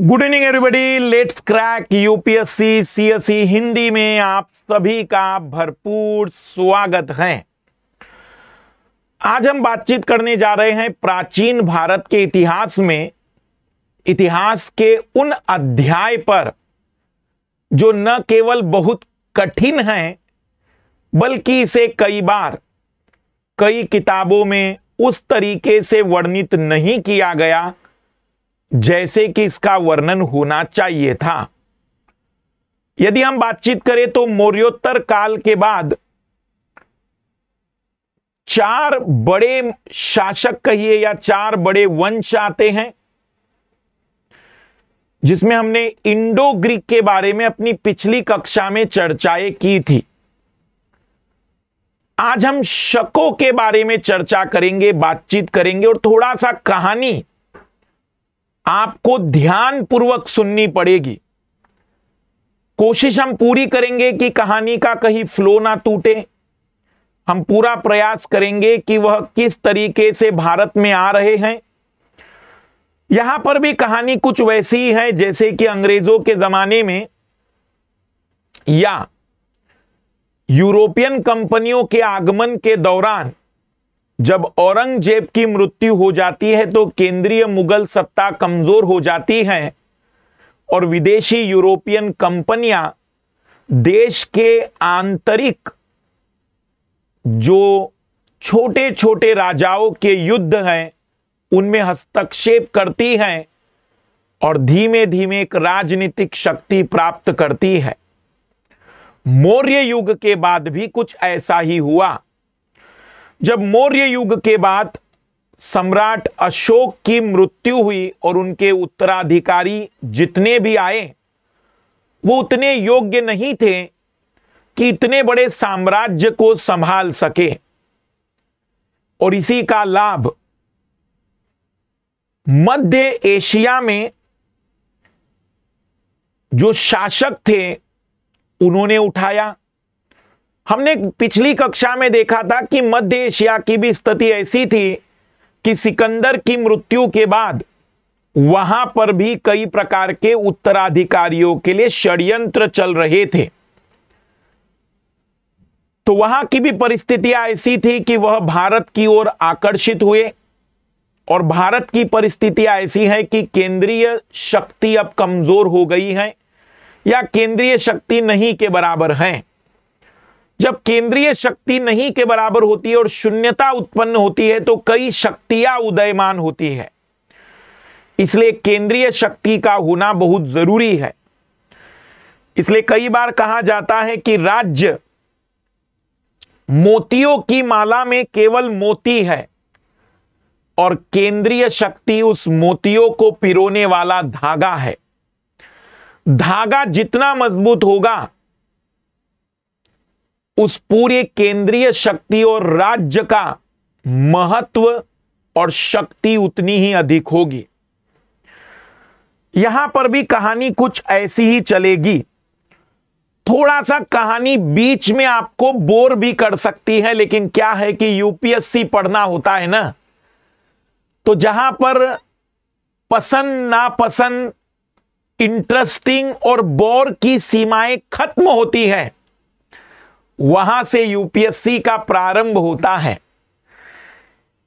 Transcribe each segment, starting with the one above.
good evening everybody let's crack UPSC CSC Hindi में आप सभी का भरपूर स्वागत है आज हम बातचीत करने जा रहे हैं प्राचीन भारत के इतिहास में इतिहास के उन अध्याय पर जो न केवल बहुत कठिन हैं बल्कि इसे कई बार कई किताबों में उस तरीके से वर्णित नहीं किया गया जैसे कि इसका वर्णन होना चाहिए था यदि हम बातचीत करें तो मौर्योत्तर काल के बाद चार बड़े शासक कहिए या चार बड़े वंश आते हैं जिसमें हमने इंडो ग्रीक के बारे में अपनी पिछली कक्षा में चर्चाएं की थी आज हम शकों के बारे में चर्चा करेंगे बातचीत करेंगे और थोड़ा सा कहानी आपको ध्यान पूर्वक सुननी पड़ेगी कोशिश हम पूरी करेंगे कि कहानी का कहीं फ्लो ना टूटे हम पूरा प्रयास करेंगे कि वह किस तरीके से भारत में आ रहे हैं यहां पर भी कहानी कुछ वैसी ही है जैसे कि अंग्रेजों के जमाने में या यूरोपियन कंपनियों के आगमन के दौरान जब औरंगजेब की मृत्यु हो जाती है तो केंद्रीय मुगल सत्ता कमजोर हो जाती है और विदेशी यूरोपियन कंपनियां देश के आंतरिक जो छोटे छोटे राजाओं के युद्ध हैं उनमें हस्तक्षेप करती हैं और धीमे धीमे एक राजनीतिक शक्ति प्राप्त करती है मौर्य युग के बाद भी कुछ ऐसा ही हुआ जब मौर्य युग के बाद सम्राट अशोक की मृत्यु हुई और उनके उत्तराधिकारी जितने भी आए वो उतने योग्य नहीं थे कि इतने बड़े साम्राज्य को संभाल सके और इसी का लाभ मध्य एशिया में जो शासक थे उन्होंने उठाया हमने पिछली कक्षा में देखा था कि मध्य एशिया की भी स्थिति ऐसी थी कि सिकंदर की मृत्यु के बाद वहां पर भी कई प्रकार के उत्तराधिकारियों के लिए षड्यंत्र चल रहे थे तो वहां की भी परिस्थितियां ऐसी थी कि वह भारत की ओर आकर्षित हुए और भारत की परिस्थितियां ऐसी हैं कि केंद्रीय शक्ति अब कमजोर हो गई है या केंद्रीय शक्ति नहीं के बराबर है जब केंद्रीय शक्ति नहीं के बराबर होती है और शून्यता उत्पन्न होती है तो कई शक्तियां उदयमान होती है इसलिए केंद्रीय शक्ति का होना बहुत जरूरी है इसलिए कई बार कहा जाता है कि राज्य मोतियों की माला में केवल मोती है और केंद्रीय शक्ति उस मोतियों को पिरोने वाला धागा है धागा जितना मजबूत होगा उस पूरे केंद्रीय शक्ति और राज्य का महत्व और शक्ति उतनी ही अधिक होगी यहां पर भी कहानी कुछ ऐसी ही चलेगी थोड़ा सा कहानी बीच में आपको बोर भी कर सकती है लेकिन क्या है कि यूपीएससी पढ़ना होता है ना तो जहां पर पसंद नापसंद इंटरेस्टिंग और बोर की सीमाएं खत्म होती हैं वहां से यूपीएससी का प्रारंभ होता है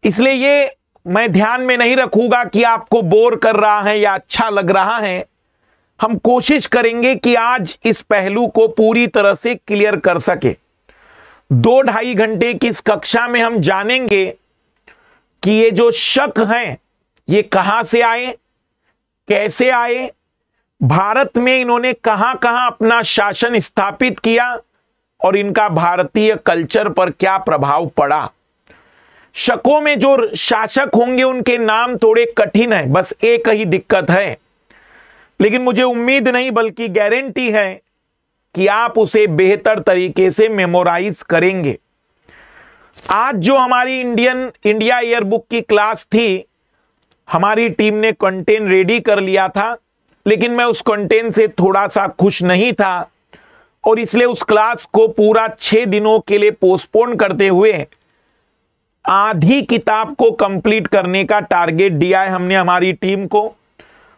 इसलिए ये मैं ध्यान में नहीं रखूंगा कि आपको बोर कर रहा है या अच्छा लग रहा है हम कोशिश करेंगे कि आज इस पहलू को पूरी तरह से क्लियर कर सके दो ढाई घंटे की इस कक्षा में हम जानेंगे कि ये जो शक हैं ये कहां से आए कैसे आए भारत में इन्होंने कहां कहां अपना शासन स्थापित किया और इनका भारतीय कल्चर पर क्या प्रभाव पड़ा शकों में जो शासक होंगे उनके नाम थोड़े कठिन है बस एक ही दिक्कत है लेकिन मुझे उम्मीद नहीं बल्कि गारंटी है कि आप उसे बेहतर तरीके से मेमोराइज करेंगे आज जो हमारी इंडियन इंडिया ईयरबुक की क्लास थी हमारी टीम ने कंटेंट रेडी कर लिया था लेकिन मैं उस कंटेंट से थोड़ा सा खुश नहीं था और इसलिए उस क्लास को पूरा छह दिनों के लिए पोस्टपोन करते हुए आधी किताब को कंप्लीट करने का टारगेट दिया है हमने हमारी टीम को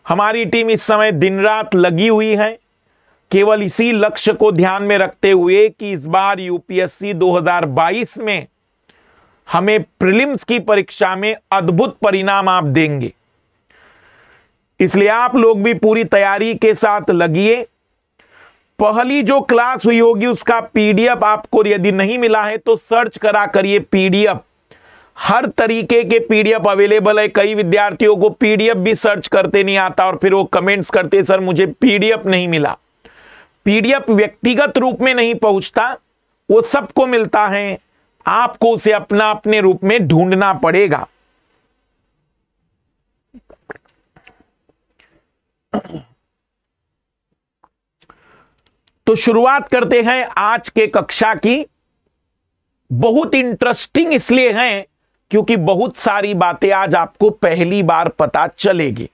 हमारी टीम इस समय दिन रात लगी हुई है केवल इसी लक्ष्य को ध्यान में रखते हुए कि इस बार यूपीएससी 2022 में हमें प्रिलिम्स की परीक्षा में अद्भुत परिणाम आप देंगे इसलिए आप लोग भी पूरी तैयारी के साथ लगिए पहली जो क्लास हुई होगी उसका पीडीएफ आपको यदि नहीं मिला है तो सर्च करा करिए पीडीएफ हर तरीके के पीडीएफ अवेलेबल है कई विद्यार्थियों को पीडीएफ भी सर्च करते नहीं आता और फिर वो कमेंट्स करते सर मुझे पीडीएफ नहीं मिला पीडीएफ व्यक्तिगत रूप में नहीं पहुंचता वो सबको मिलता है आपको उसे अपना अपने रूप में ढूंढना पड़ेगा तो शुरुआत करते हैं आज के कक्षा की बहुत इंटरेस्टिंग इसलिए है क्योंकि बहुत सारी बातें आज आपको पहली बार पता चलेगी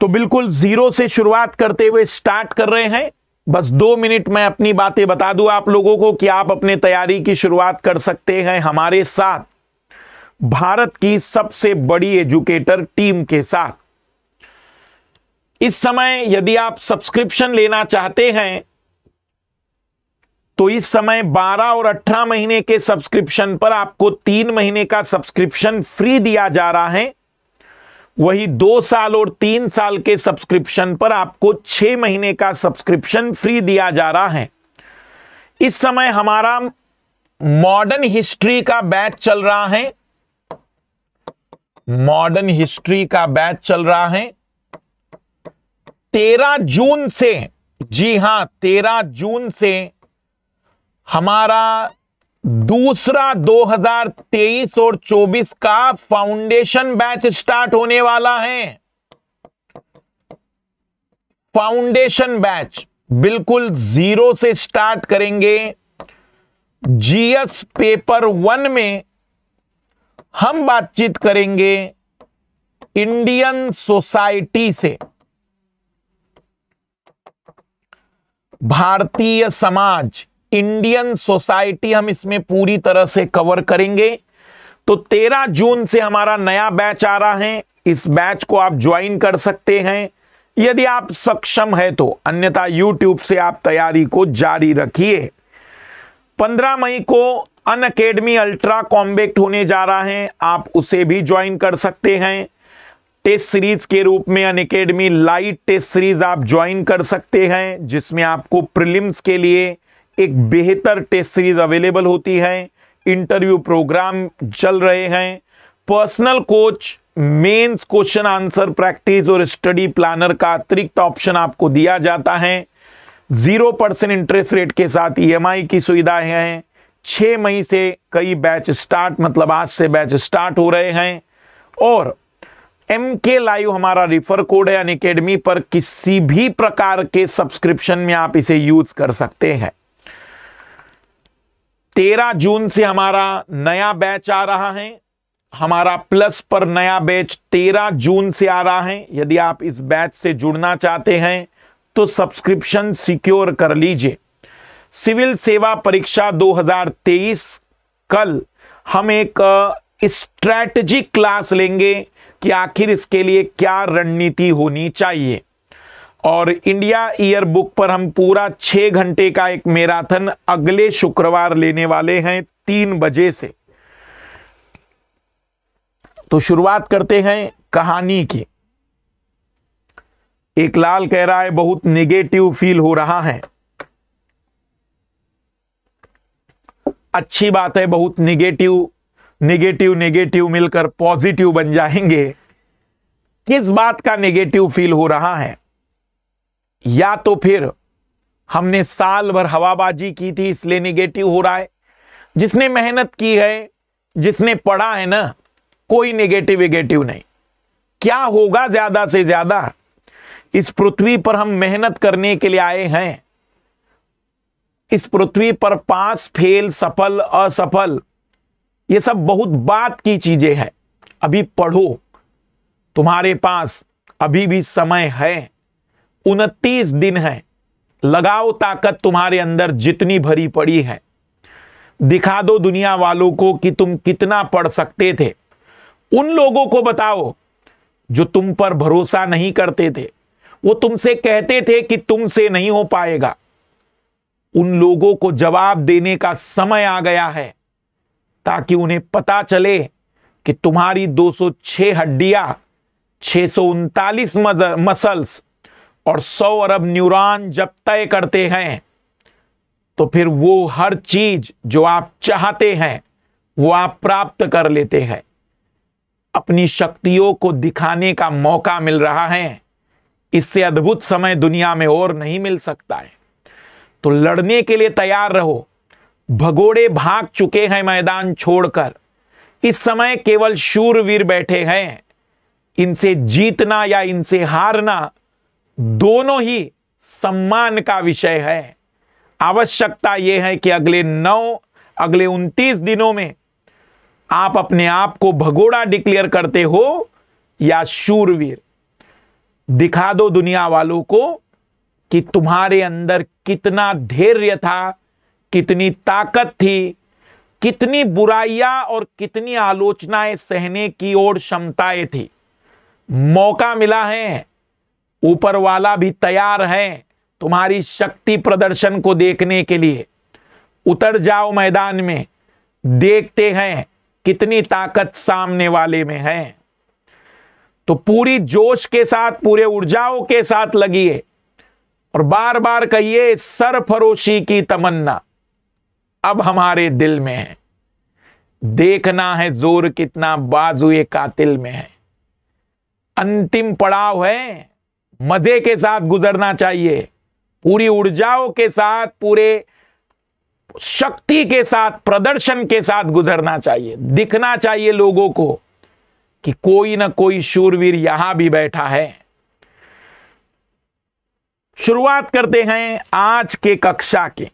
तो बिल्कुल जीरो से शुरुआत करते हुए स्टार्ट कर रहे हैं बस दो मिनट में अपनी बातें बता दूं आप लोगों को कि आप अपने तैयारी की शुरुआत कर सकते हैं हमारे साथ भारत की सबसे बड़ी एजुकेटर टीम के साथ इस समय यदि आप सब्सक्रिप्शन लेना चाहते हैं तो इस समय 12 और 18 महीने के सब्सक्रिप्शन पर आपको तीन महीने का सब्सक्रिप्शन फ्री दिया जा रहा है वही दो साल और तीन साल के सब्सक्रिप्शन पर आपको छह महीने का सब्सक्रिप्शन फ्री दिया जा रहा है इस समय हमारा मॉडर्न हिस्ट्री का बैच चल रहा है मॉडर्न हिस्ट्री का बैच चल रहा है तेरह जून से जी हां तेरह जून से हमारा दूसरा 2023 और 24 का फाउंडेशन बैच स्टार्ट होने वाला है फाउंडेशन बैच बिल्कुल जीरो से स्टार्ट करेंगे जीएस पेपर वन में हम बातचीत करेंगे इंडियन सोसाइटी से भारतीय समाज इंडियन सोसाइटी हम इसमें पूरी तरह से कवर करेंगे तो 13 जून से हमारा नया बैच आ रहा है इस बैच को आप ज्वाइन कर सकते हैं यदि आप सक्षम है तो अन्यथा यूट्यूब से आप तैयारी को जारी रखिए 15 मई को अन अकेडमी अल्ट्रा कॉम्बेक्ट होने जा रहा है आप उसे भी ज्वाइन कर सकते हैं टेस्ट सीरीज के रूप में Unacademy lite test series आप ज्वाइन कर सकते हैं जिसमें आपको प्रिलिम्स के लिए एक बेहतर टेस्ट सीरीज अवेलेबल होती है इंटरव्यू प्रोग्राम चल रहे हैं personal coach mains question answer practice और स्टडी प्लानर का अतिरिक्त ऑप्शन आपको दिया जाता है जीरो परसेंट इंटरेस्ट रेट के साथ ईएमआई की सुविधाएं हैं छः मई से कई बैच स्टार्ट मतलब आज से बैच स्टार्ट हो रहे हैं और एम के लाइव हमारा रिफर कोड है अनकेडमी पर किसी भी प्रकार के सब्सक्रिप्शन में आप इसे यूज कर सकते हैं तेरह जून से हमारा नया बैच आ रहा है हमारा प्लस पर नया बैच तेरह जून से आ रहा है यदि आप इस बैच से जुड़ना चाहते हैं तो सब्सक्रिप्शन सिक्योर कर लीजिए सिविल सेवा परीक्षा 2023 कल हम एक स्ट्रैटेजिक क्लास लेंगे कि आखिर इसके लिए क्या रणनीति होनी चाहिए और इंडिया ईयर बुक पर हम पूरा छः घंटे का एक मैराथन अगले शुक्रवार लेने वाले हैं तीन बजे से तो शुरुआत करते हैं कहानी की एक लाल कह रहा है बहुत नेगेटिव फील हो रहा है अच्छी बात है बहुत निगेटिव नेगेटिव नेगेटिव मिलकर पॉजिटिव बन जाएंगे किस बात का नेगेटिव फील हो रहा है या तो फिर हमने साल भर हवाबाजी की थी इसलिए नेगेटिव हो रहा है जिसने मेहनत की है जिसने पढ़ा है ना कोई नेगेटिव वेगेटिव नहीं क्या होगा ज्यादा से ज्यादा इस पृथ्वी पर हम मेहनत करने के लिए आए हैं इस पृथ्वी पर पास फेल सफल असफल ये सब बहुत बात की चीजें हैं अभी पढ़ो तुम्हारे पास अभी भी समय है उनतीस दिन है लगाओ ताकत तुम्हारे अंदर जितनी भरी पड़ी है दिखा दो दुनिया वालों को कि तुम कितना पढ़ सकते थे उन लोगों को बताओ जो तुम पर भरोसा नहीं करते थे वो तुमसे कहते थे कि तुमसे नहीं हो पाएगा उन लोगों को जवाब देने का समय आ गया है ताकि उन्हें पता चले कि तुम्हारी 206 हड्डियां छः मसल्स और 100 अरब न्यूरॉन जब तय करते हैं तो फिर वो हर चीज जो आप चाहते हैं वो आप प्राप्त कर लेते हैं अपनी शक्तियों को दिखाने का मौका मिल रहा है इससे अद्भुत समय दुनिया में और नहीं मिल सकता है तो लड़ने के लिए तैयार रहो भगोड़े भाग चुके हैं मैदान छोड़कर इस समय केवल शूरवीर बैठे हैं इनसे जीतना या इनसे हारना दोनों ही सम्मान का विषय है आवश्यकता यह है कि अगले नौ अगले उनतीस दिनों में आप अपने आप को भगोड़ा डिक्लेयर करते हो या शूरवीर दिखा दो दुनिया वालों को कि तुम्हारे अंदर कितना धैर्य था कितनी ताकत थी कितनी बुराइयां और कितनी आलोचनाएं सहने की ओर क्षमताएं थी मौका मिला है ऊपर वाला भी तैयार है तुम्हारी शक्ति प्रदर्शन को देखने के लिए उतर जाओ मैदान में देखते हैं कितनी ताकत सामने वाले में है तो पूरी जोश के साथ पूरे ऊर्जाओं के साथ लगिए और बार बार कहिए सरफरोशी की तमन्ना अब हमारे दिल में है देखना है जोर कितना बाजुए कातिल में है अंतिम पड़ाव है मजे के साथ गुजरना चाहिए पूरी ऊर्जाओं के साथ पूरे शक्ति के साथ प्रदर्शन के साथ गुजरना चाहिए दिखना चाहिए लोगों को कि कोई ना कोई शूरवीर यहां भी बैठा है शुरुआत करते हैं आज के कक्षा की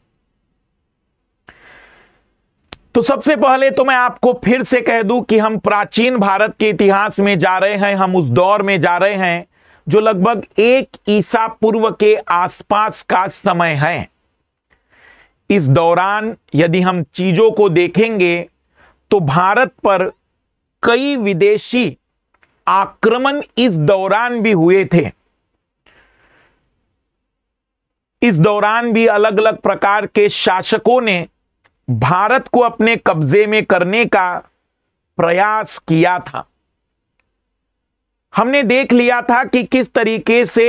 तो सबसे पहले तो मैं आपको फिर से कह दूं कि हम प्राचीन भारत के इतिहास में जा रहे हैं हम उस दौर में जा रहे हैं जो लगभग एक ईसा पूर्व के आसपास का समय है इस दौरान यदि हम चीजों को देखेंगे तो भारत पर कई विदेशी आक्रमण इस दौरान भी हुए थे इस दौरान भी अलग अलग प्रकार के शासकों ने भारत को अपने कब्जे में करने का प्रयास किया था हमने देख लिया था कि किस तरीके से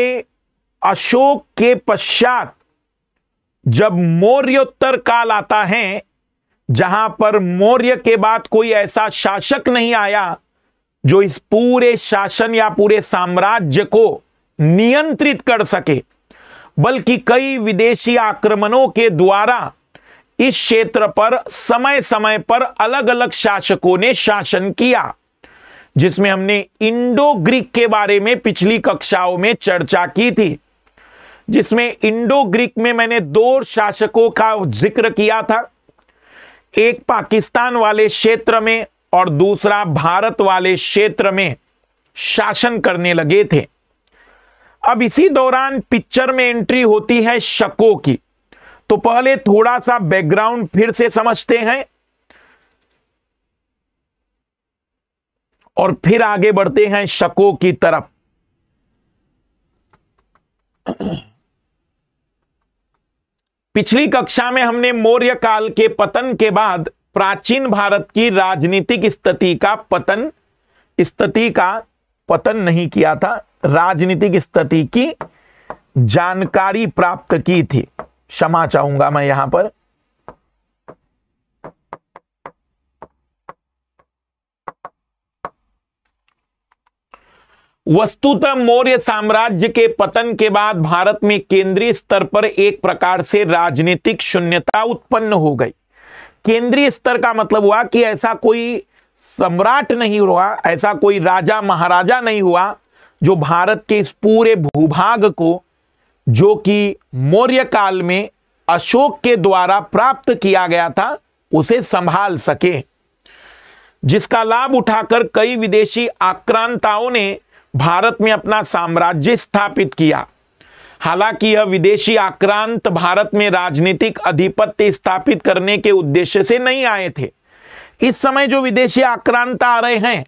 अशोक के पश्चात जब मौर्योत्तर काल आता है जहां पर मौर्य के बाद कोई ऐसा शासक नहीं आया जो इस पूरे शासन या पूरे साम्राज्य को नियंत्रित कर सके बल्कि कई विदेशी आक्रमणों के द्वारा इस क्षेत्र पर समय समय पर अलग अलग शासकों ने शासन किया जिसमें हमने इंडो ग्रीक के बारे में पिछली कक्षाओं में चर्चा की थी जिसमें इंडो ग्रीक में मैंने दो शासकों का जिक्र किया था एक पाकिस्तान वाले क्षेत्र में और दूसरा भारत वाले क्षेत्र में शासन करने लगे थे अब इसी दौरान पिक्चर में एंट्री होती है शकों की तो पहले थोड़ा सा बैकग्राउंड फिर से समझते हैं और फिर आगे बढ़ते हैं शको की तरफ पिछली कक्षा में हमने मौर्य काल के पतन के बाद प्राचीन भारत की राजनीतिक स्थिति का पतन स्थिति का पतन नहीं किया था राजनीतिक स्थिति की जानकारी प्राप्त की थी क्षमा चाहूंगा मैं यहां पर वस्तुतः मौर्य साम्राज्य के पतन के बाद भारत में केंद्रीय स्तर पर एक प्रकार से राजनीतिक शून्यता उत्पन्न हो गई केंद्रीय स्तर का मतलब हुआ कि ऐसा कोई सम्राट नहीं हुआ ऐसा कोई राजा महाराजा नहीं हुआ जो भारत के इस पूरे भूभाग को जो कि मौर्य काल में अशोक के द्वारा प्राप्त किया गया था उसे संभाल सके जिसका लाभ उठाकर कई विदेशी आक्रांताओं ने भारत में अपना साम्राज्य स्थापित किया हालांकि यह विदेशी आक्रांत भारत में राजनीतिक अधिपत्य स्थापित करने के उद्देश्य से नहीं आए थे इस समय जो विदेशी आक्रांत आ रहे हैं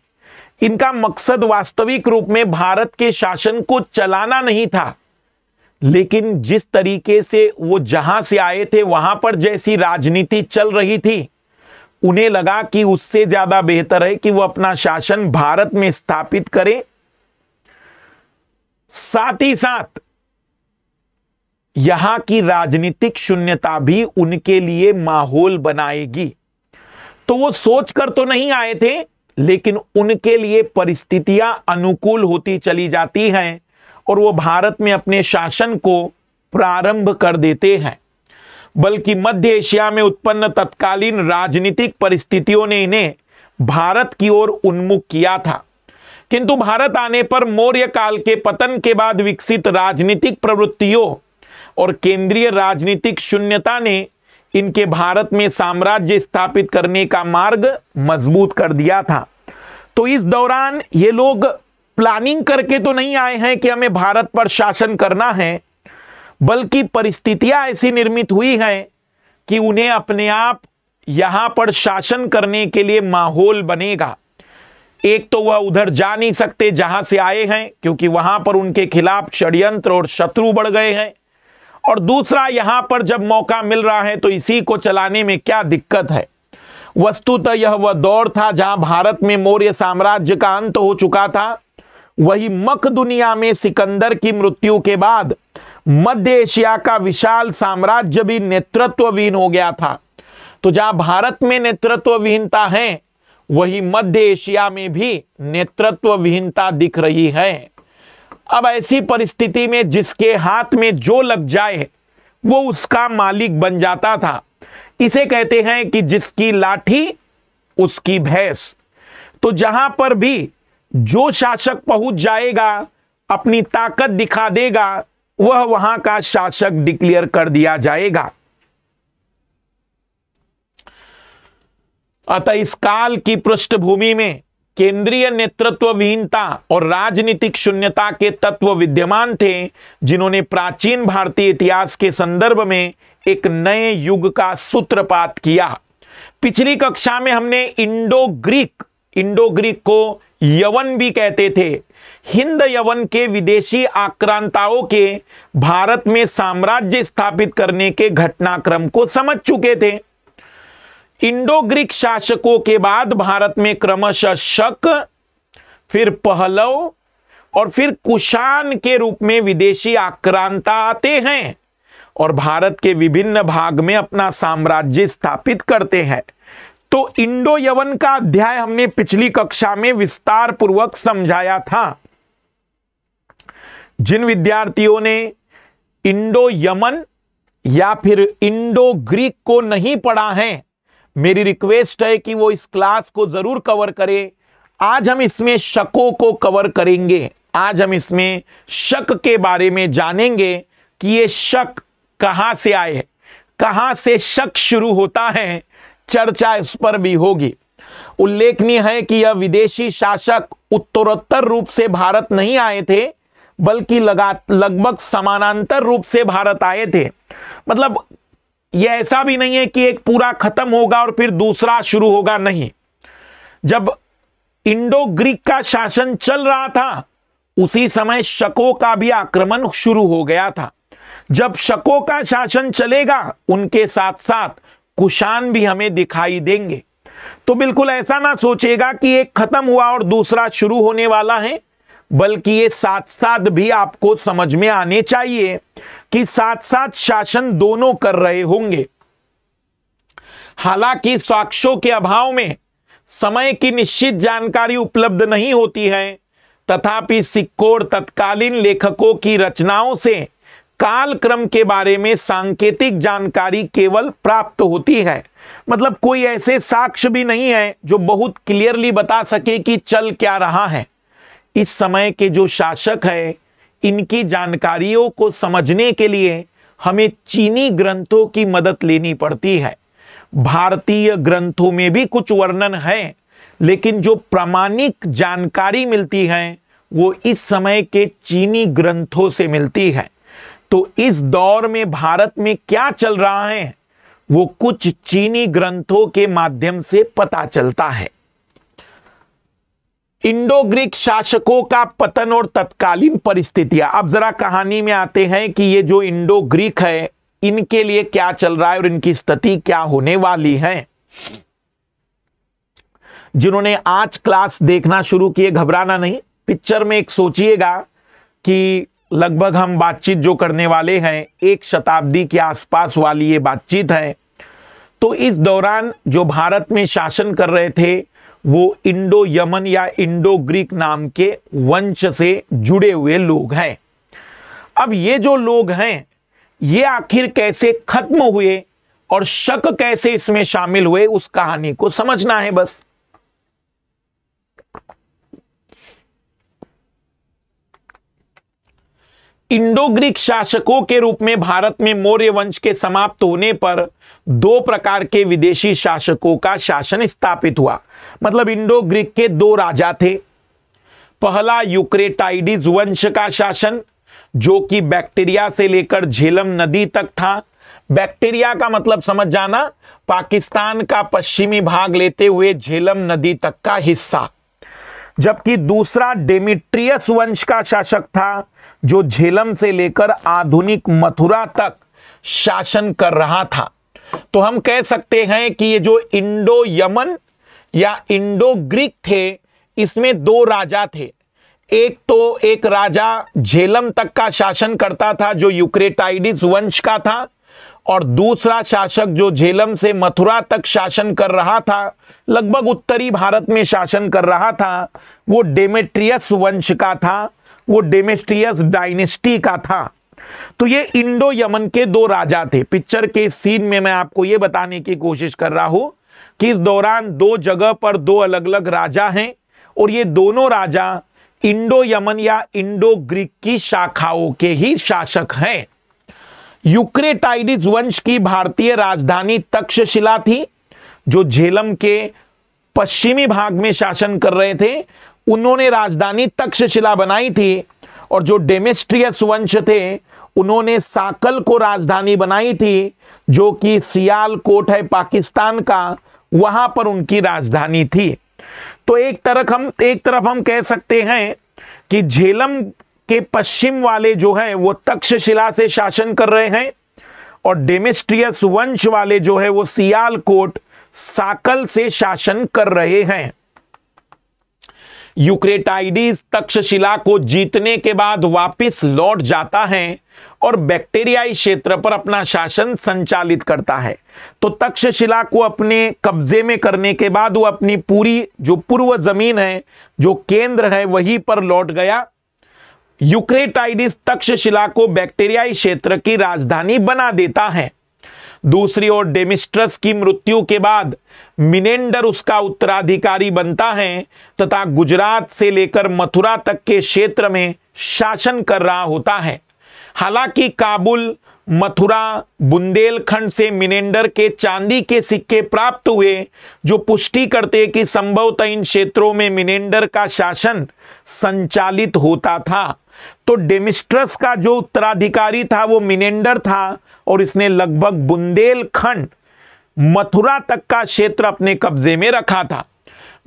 इनका मकसद वास्तविक रूप में भारत के शासन को चलाना नहीं था लेकिन जिस तरीके से वो जहां से आए थे वहां पर जैसी राजनीति चल रही थी उन्हें लगा कि उससे ज्यादा बेहतर है कि वो अपना शासन भारत में स्थापित करें साथ ही साथ यहां की राजनीतिक शून्यता भी उनके लिए माहौल बनाएगी तो वो सोचकर तो नहीं आए थे लेकिन उनके लिए परिस्थितियां अनुकूल होती चली जाती हैं और वो भारत में अपने शासन को प्रारंभ कर देते हैं बल्कि मध्य एशिया में उत्पन्न तत्कालीन राजनीतिक परिस्थितियों ने इन्हें भारत की ओर उन्मुख किया था किंतु भारत आने पर मौर्य काल के पतन के बाद विकसित राजनीतिक प्रवृत्तियों और केंद्रीय राजनीतिक शून्यता ने इनके भारत में साम्राज्य स्थापित करने का मार्ग मजबूत कर दिया था तो इस दौरान ये लोग प्लानिंग करके तो नहीं आए हैं कि हमें भारत पर शासन करना है बल्कि परिस्थितियां ऐसी निर्मित हुई हैं कि उन्हें अपने आप यहां पर शासन करने के लिए माहौल बनेगा एक तो वह उधर जा नहीं सकते जहां से आए हैं क्योंकि वहां पर उनके खिलाफ षड्यंत्र और शत्रु बढ़ गए हैं और दूसरा यहां पर जब मौका मिल रहा है तो इसी को चलाने में क्या दिक्कत है वस्तुतः यह वह दौर था जहां भारत में मौर्य साम्राज्य का अंत हो चुका था वही मक दुनिया में सिकंदर की मृत्यु के बाद मध्य एशिया का विशाल साम्राज्य भी नेतृत्वहीन हो गया था तो जहां भारत में नेतृत्वहीनता है वही मध्य एशिया में भी नेतृत्वहीनता दिख रही है अब ऐसी परिस्थिति में जिसके हाथ में जो लग जाए वो उसका मालिक बन जाता था इसे कहते हैं कि जिसकी लाठी उसकी भैंस तो जहां पर भी जो शासक पहुंच जाएगा अपनी ताकत दिखा देगा वह वहां का शासक डिक्लेयर कर दिया जाएगा अतः इस काल की पृष्ठभूमि में केंद्रीय विहीनता और राजनीतिक शून्यता के तत्व विद्यमान थे जिन्होंने प्राचीन भारतीय इतिहास के संदर्भ में एक नए युग का सूत्रपात किया पिछली कक्षा में हमने इंडो ग्रीक इंडो ग्रीक को यवन भी कहते थे हिंद यवन के विदेशी आक्रांताओं के भारत में साम्राज्य स्थापित करने के घटनाक्रम को समझ चुके थे इंडो ग्रीक शासकों के बाद भारत में क्रमशः शक फिर पहलव और फिर कुशान के रूप में विदेशी आक्रांता आते हैं और भारत के विभिन्न भाग में अपना साम्राज्य स्थापित करते हैं तो इंडो यवन का अध्याय हमने पिछली कक्षा में विस्तार पूर्वक समझाया था जिन विद्यार्थियों ने इंडो यमन या फिर इंडो ग्रीक को नहीं पढ़ा है मेरी रिक्वेस्ट है कि वो इस क्लास को जरूर कवर करें आज हम इसमें शकों को कवर करेंगे आज हम इसमें शक के बारे में जानेंगे कि ये शक कहां से आए हैं कहां से शक शुरू होता है चर्चा इस पर भी होगी उल्लेखनीय है कि यह विदेशी शासक उत्तरोत्तर रूप से भारत नहीं आए थे बल्कि लगा लगभग समानांतर रूप से भारत आए थे मतलब यह ऐसा भी नहीं है कि एक पूरा खत्म होगा और फिर दूसरा शुरू होगा नहीं जब इंडो ग्रीक का शासन चल रहा था उसी समय शको का भी आक्रमण शुरू हो गया था जब शको का शासन चलेगा उनके साथ साथ कुशान भी हमें दिखाई देंगे तो बिल्कुल ऐसा ना सोचेगा कि एक खत्म हुआ और दूसरा शुरू होने वाला है बल्कि ये साथ साथ भी आपको समझ में आने चाहिए कि साथ साथ शासन दोनों कर रहे होंगे हालांकि साक्ष्यों के अभाव में समय की निश्चित जानकारी उपलब्ध नहीं होती है तथापि सिक्कोर तत्कालीन लेखकों की रचनाओं से काल क्रम के बारे में सांकेतिक जानकारी केवल प्राप्त होती है मतलब कोई ऐसे साक्ष्य भी नहीं है जो बहुत क्लियरली बता सके कि चल क्या रहा है इस समय के जो शासक है इनकी जानकारियों को समझने के लिए हमें चीनी ग्रंथों की मदद लेनी पड़ती है भारतीय ग्रंथों में भी कुछ वर्णन है लेकिन जो प्रामाणिक जानकारी मिलती है वो इस समय के चीनी ग्रंथों से मिलती है तो इस दौर में भारत में क्या चल रहा है वो कुछ चीनी ग्रंथों के माध्यम से पता चलता है इंडो ग्रीक शासकों का पतन और तत्कालीन परिस्थितियां अब जरा कहानी में आते हैं कि ये जो इंडो ग्रीक है इनके लिए क्या चल रहा है और इनकी स्थिति क्या होने वाली है जिन्होंने आज क्लास देखना शुरू किए घबराना नहीं पिक्चर में एक सोचिएगा कि लगभग हम बातचीत जो करने वाले हैं एक शताब्दी के आसपास वाली ये बातचीत है तो इस दौरान जो भारत में शासन कर रहे थे वो इंडो यमन या इंडो ग्रीक नाम के वंश से जुड़े हुए लोग हैं अब ये जो लोग हैं ये आखिर कैसे खत्म हुए और शक कैसे इसमें शामिल हुए उस कहानी को समझना है बस इंडो ग्रीक शासकों के रूप में भारत में मौर्य वंश के समाप्त होने पर दो प्रकार के विदेशी शासकों का शासन स्थापित हुआ मतलब इंडो ग्रीक के दो राजा थे पहला यूक्रेटाइडिस वंश का शासन जो कि बैक्टीरिया से लेकर झेलम नदी तक था बैक्टीरिया का मतलब समझ जाना पाकिस्तान का पश्चिमी भाग लेते हुए झेलम नदी तक का हिस्सा जबकि दूसरा डेमिट्रियस वंश का शासक था जो झेलम से लेकर आधुनिक मथुरा तक शासन कर रहा था तो हम कह सकते हैं कि ये जो इंडो यमन या इंडो ग्रीक थे इसमें दो राजा थे एक तो एक राजा झेलम तक का शासन करता था जो यूक्रेटाइडिस वंश का था और दूसरा शासक जो झेलम से मथुरा तक शासन कर रहा था लगभग उत्तरी भारत में शासन कर रहा था वो डेमेट्रियस वंश का था वो डेमेट्रियस डायनेस्टी का था तो ये इंडो यमन के दो राजा थे पिक्चर के सीन में मैं आपको ये बताने की कोशिश कर रहा हूं कि इस दौरान दो जगह पर दो अलग अलग राजा हैं और ये दोनों राजा इंडो यमन या इंडो ग्रीक की शाखाओं के ही शासक हैं यूक्रेटाइडिस वंश की भारतीय राजधानी तक्षशिला थी जो झेलम के पश्चिमी भाग में शासन कर रहे थे उन्होंने राजधानी तक्षशिला बनाई थी और जो डेमेस्ट्रियस वंश थे उन्होंने साकल को राजधानी बनाई थी जो कि सियालकोट है पाकिस्तान का वहां पर उनकी राजधानी थी तो एक तरफ हम एक तरफ हम कह सकते हैं कि झेलम के पश्चिम वाले जो हैं वो तक्षशिला से शासन कर रहे हैं और डेमेस्ट्रियस वंश वाले जो है वो सियालकोट साकल से शासन कर रहे हैं यूक्रेटाइडीज तक्षशिला को जीतने के बाद वापस लौट जाता है और बैक्टीरियाई क्षेत्र पर अपना शासन संचालित करता है तो तक्षशिला को अपने कब्जे में करने के बाद वो अपनी पूरी जो पूर्व जमीन है जो केंद्र है वहीं पर लौट गया यूक्रेटाइडिस तक्षशिला को बैक्टीरियाई क्षेत्र की राजधानी बना देता है दूसरी ओर डेमिस्ट्रस की मृत्यु के बाद मिनेंडर उसका उत्तराधिकारी बनता है तथा गुजरात से लेकर मथुरा तक के क्षेत्र में शासन कर रहा होता है हालांकि काबुल मथुरा बुंदेलखंड से मिनेंडर के चांदी के सिक्के प्राप्त हुए जो पुष्टि करते कि संभवतः इन क्षेत्रों में मिनेंडर का शासन संचालित होता था तो डेमिस्ट्रस का जो उत्तराधिकारी था वो मिनेंडर था और इसने लगभग बुंदेलखंड मथुरा तक का क्षेत्र अपने कब्जे में रखा था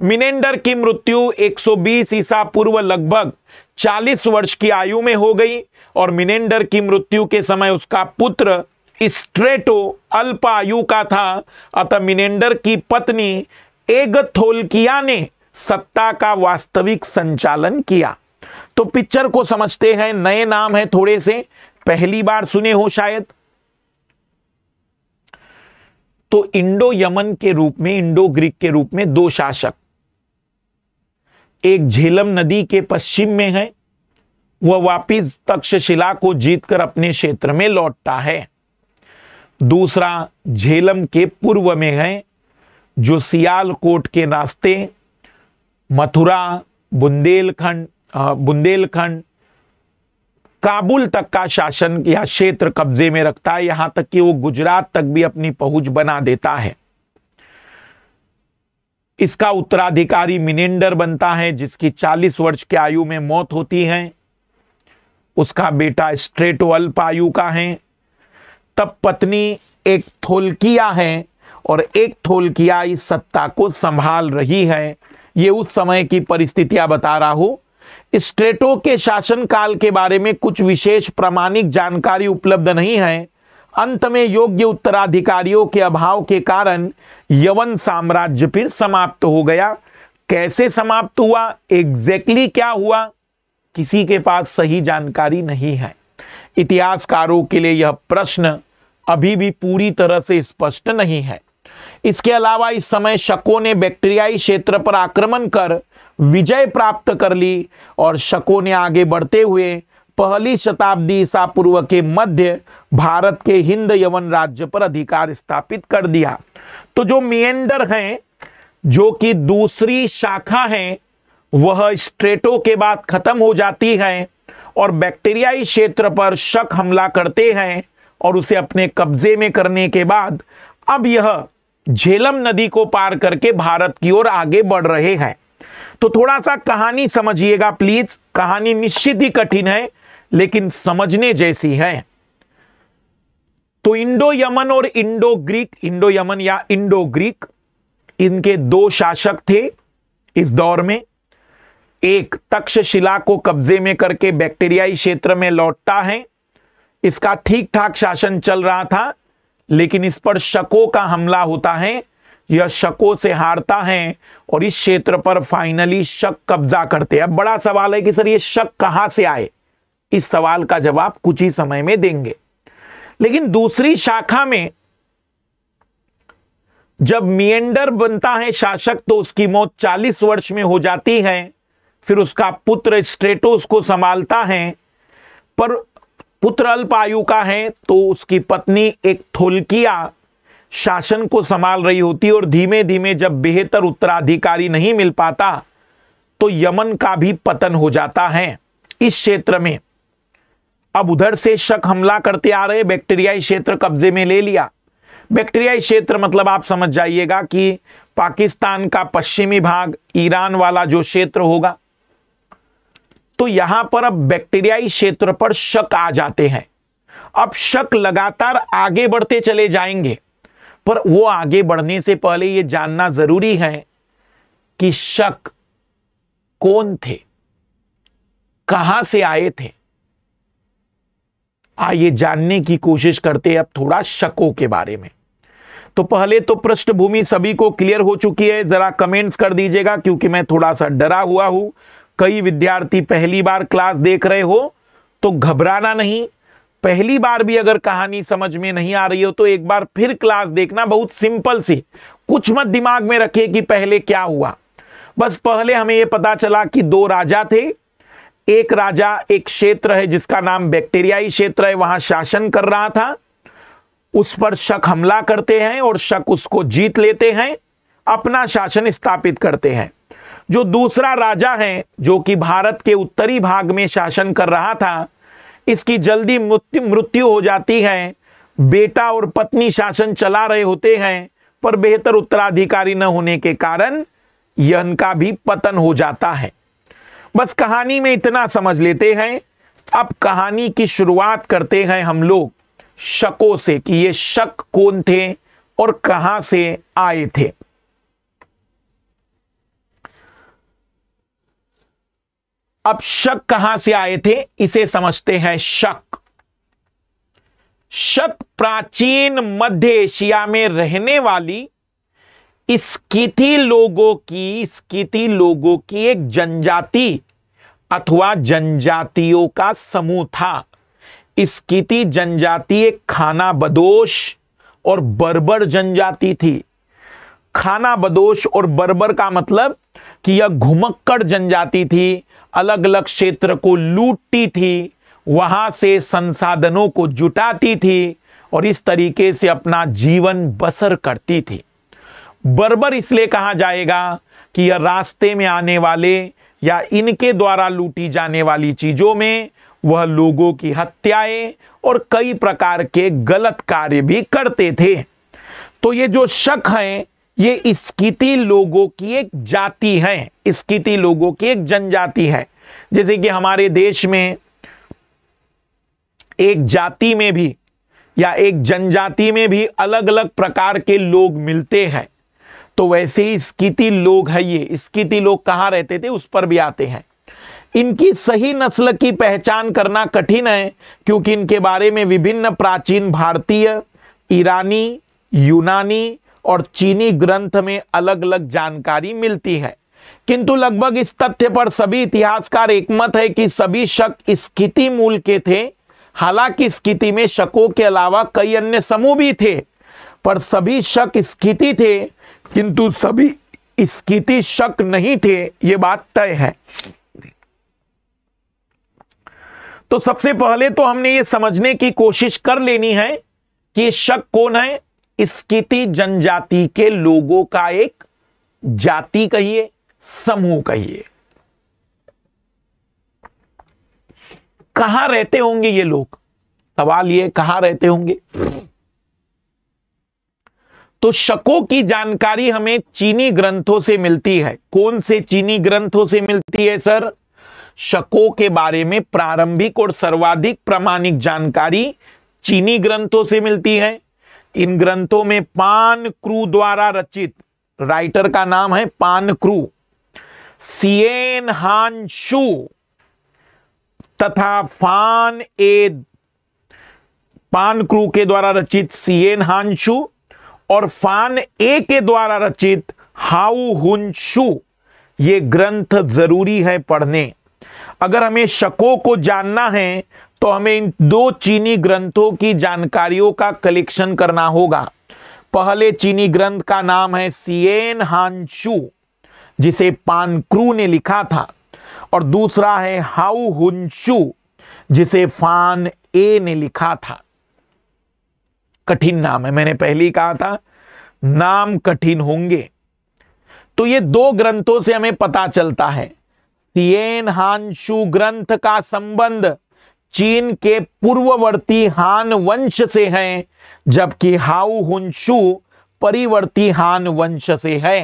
मिनेंडर की मृत्यु 120 ईसा पूर्व लगभग 40 वर्ष की आयु में हो गई और मिनेंडर की मृत्यु के समय उसका पुत्र स्ट्रेटो अल्प आयु का था अतः मिनेंडर की पत्नी एगथोलकिया ने सत्ता का वास्तविक संचालन किया तो पिक्चर को समझते हैं नए नाम है थोड़े से पहली बार सुने हो शायद तो इंडो यमन के रूप में इंडो ग्रीक के रूप में दो शासक एक झेलम नदी के पश्चिम में है वह वापिस तक्षशिला को जीतकर अपने क्षेत्र में लौटता है दूसरा झेलम के पूर्व में है जो सियालकोट के रास्ते मथुरा बुंदेलखंड बुंदेलखंड काबुल तक का शासन या क्षेत्र कब्जे में रखता है यहां तक कि वो गुजरात तक भी अपनी पहुंच बना देता है इसका उत्तराधिकारी मिनेंडर बनता है जिसकी 40 वर्ष की आयु में मौत होती है उसका बेटा स्ट्रेट अल्प आयु का है तब पत्नी एक थोलकिया है और एक थोलकिया इस सत्ता को संभाल रही है ये उस समय की परिस्थितियां बता रहा हूं स्ट्रेटो के शासनकाल के बारे में कुछ विशेष प्रामाणिक जानकारी उपलब्ध नहीं है अंत में योग्य उत्तराधिकारियों के अभाव के कारण यवन साम्राज्य फिर समाप्त हो गया कैसे समाप्त हुआ एग्जैक्टली exactly क्या हुआ किसी के पास सही जानकारी नहीं है इतिहासकारों के लिए यह प्रश्न अभी भी पूरी तरह से स्पष्ट नहीं है इसके अलावा इस समय शकों ने बैक्टीरियाई क्षेत्र पर आक्रमण कर विजय प्राप्त कर ली और शकों ने आगे बढ़ते हुए पहली शताब्दी ईसा पूर्व के मध्य भारत के हिंद यवन राज्य पर अधिकार स्थापित कर दिया तो जो मियंडर हैं जो कि दूसरी शाखा है वह स्ट्रेटो के बाद खत्म हो जाती है और बैक्टीरियाई क्षेत्र पर शक हमला करते हैं और उसे अपने कब्जे में करने के बाद अब यह झेलम नदी को पार करके भारत की ओर आगे बढ़ रहे हैं तो थोड़ा सा कहानी समझिएगा प्लीज कहानी निश्चित ही कठिन है लेकिन समझने जैसी है तो इंडो यमन और इंडो ग्रीक इंडो यमन या इंडो ग्रीक इनके दो शासक थे इस दौर में एक तक्षशिला को कब्जे में करके बैक्टीरियाई क्षेत्र में लौटता है इसका ठीक ठाक शासन चल रहा था लेकिन इस पर शकों का हमला होता है यह शकों से हारता है और इस क्षेत्र पर फाइनली शक कब्जा करते हैं अब बड़ा सवाल है कि सर ये शक कहां से आए इस सवाल का जवाब कुछ ही समय में देंगे लेकिन दूसरी शाखा में जब मियंडर बनता है शासक तो उसकी मौत 40 वर्ष में हो जाती है फिर उसका पुत्र स्ट्रेटो उसको संभालता है पर पुत्र अल्प आयु का है तो उसकी पत्नी एक थोलकिया शासन को संभाल रही होती और धीमे धीमे जब बेहतर उत्तराधिकारी नहीं मिल पाता तो यमन का भी पतन हो जाता है इस क्षेत्र में अब उधर से शक हमला करते आ रहे बैक्टीरियाई क्षेत्र कब्जे में ले लिया बैक्टीरियाई क्षेत्र मतलब आप समझ जाइएगा कि पाकिस्तान का पश्चिमी भाग ईरान वाला जो क्षेत्र होगा तो यहां पर अब बैक्टीरियाई क्षेत्र पर शक आ जाते हैं अब शक लगातार आगे बढ़ते चले जाएंगे पर वो आगे बढ़ने से पहले ये जानना जरूरी है कि शक कौन थे कहां से आए थे आइए जानने की कोशिश करते हैं अब थोड़ा शकों के बारे में तो पहले तो पृष्ठभूमि सभी को क्लियर हो चुकी है जरा कमेंट्स कर दीजिएगा क्योंकि मैं थोड़ा सा डरा हुआ हूं कई विद्यार्थी पहली बार क्लास देख रहे हो तो घबराना नहीं पहली बार भी अगर कहानी समझ में नहीं आ रही हो तो एक बार फिर क्लास देखना बहुत सिंपल सी कुछ मत दिमाग में रखे कि पहले क्या हुआ बस पहले हमें यह पता चला कि दो राजा थे एक राजा एक क्षेत्र है जिसका नाम बैक्टीरियाई क्षेत्र है वहां शासन कर रहा था उस पर शक हमला करते हैं और शक उसको जीत लेते हैं अपना शासन स्थापित करते हैं जो दूसरा राजा है जो कि भारत के उत्तरी भाग में शासन कर रहा था इसकी जल्दी मृत्यु हो जाती है बेटा और पत्नी शासन चला रहे होते हैं पर बेहतर उत्तराधिकारी न होने के कारण यन का भी पतन हो जाता है बस कहानी में इतना समझ लेते हैं अब कहानी की शुरुआत करते हैं हम लोग शकों से कि ये शक कौन थे और कहां से आए थे अब शक कहां से आए थे इसे समझते हैं शक शक प्राचीन मध्य एशिया में रहने वाली स्कीति लोगों की स्कीति लोगों की एक जनजाति अथवा जनजातियों का समूह था स्कीति जनजाति एक खाना बदोश और बर्बर जनजाति थी खाना बदोश और बर्बर का मतलब कि यह घुमक्कड़ जनजाति थी अलग अलग क्षेत्र को लूटती थी वहां से संसाधनों को जुटाती थी और इस तरीके से अपना जीवन बसर करती थी बर्बर इसलिए कहा जाएगा कि यह रास्ते में आने वाले या इनके द्वारा लूटी जाने वाली चीज़ों में वह लोगों की हत्याएं और कई प्रकार के गलत कार्य भी करते थे तो ये जो शक हैं ये स्कीति लोगों की एक जाति है स्कीति लोगों की एक जनजाति है जैसे कि हमारे देश में एक जाति में भी या एक जनजाति में भी अलग अलग प्रकार के लोग मिलते हैं तो वैसे ही स्कीति लोग है ये स्कीति लोग कहाँ रहते थे उस पर भी आते हैं इनकी सही नस्ल की पहचान करना कठिन है क्योंकि इनके बारे में विभिन्न प्राचीन भारतीय ईरानी यूनानी और चीनी ग्रंथ में अलग अलग जानकारी मिलती है किंतु लगभग इस तथ्य पर सभी इतिहासकार एकमत है कि सभी शक स्किति मूल के थे हालांकि स्किति में शकों के अलावा कई अन्य समूह भी थे पर सभी शक स्किति थे किंतु सभी स्किति शक नहीं थे ये बात तय है तो सबसे पहले तो हमने ये समझने की कोशिश कर लेनी है कि शक कौन है स्किति जनजाति के लोगों का एक जाति कहिए समूह कहिए कहां रहते होंगे ये लोग सवाल ये कहां रहते होंगे तो शकों की जानकारी हमें चीनी ग्रंथों से मिलती है कौन से चीनी ग्रंथों से मिलती है सर शकों के बारे में प्रारंभिक और सर्वाधिक प्रामाणिक जानकारी चीनी ग्रंथों से मिलती है इन ग्रंथों में पान क्रू द्वारा रचित राइटर का नाम है पान क्रू सीएन हान शू तथा फान ए पान क्रू के द्वारा रचित सीएन हान शू और फान ए के द्वारा रचित हाउ हुन शू ये ग्रंथ जरूरी है पढ़ने अगर हमें शकों को जानना है तो हमें इन दो चीनी ग्रंथों की जानकारियों का कलेक्शन करना होगा पहले चीनी ग्रंथ का नाम है सीएन हानशू जिसे पानक्रू ने लिखा था और दूसरा है हाउ हुनशू जिसे फान ए ने लिखा था कठिन नाम है मैंने पहले ही कहा था नाम कठिन होंगे तो ये दो ग्रंथों से हमें पता चलता है सीएन हानशू ग्रंथ का संबंध चीन के पूर्ववर्ती हान वंश से हैं जबकि हाउ हुनशु परिवर्ती हान वंश से है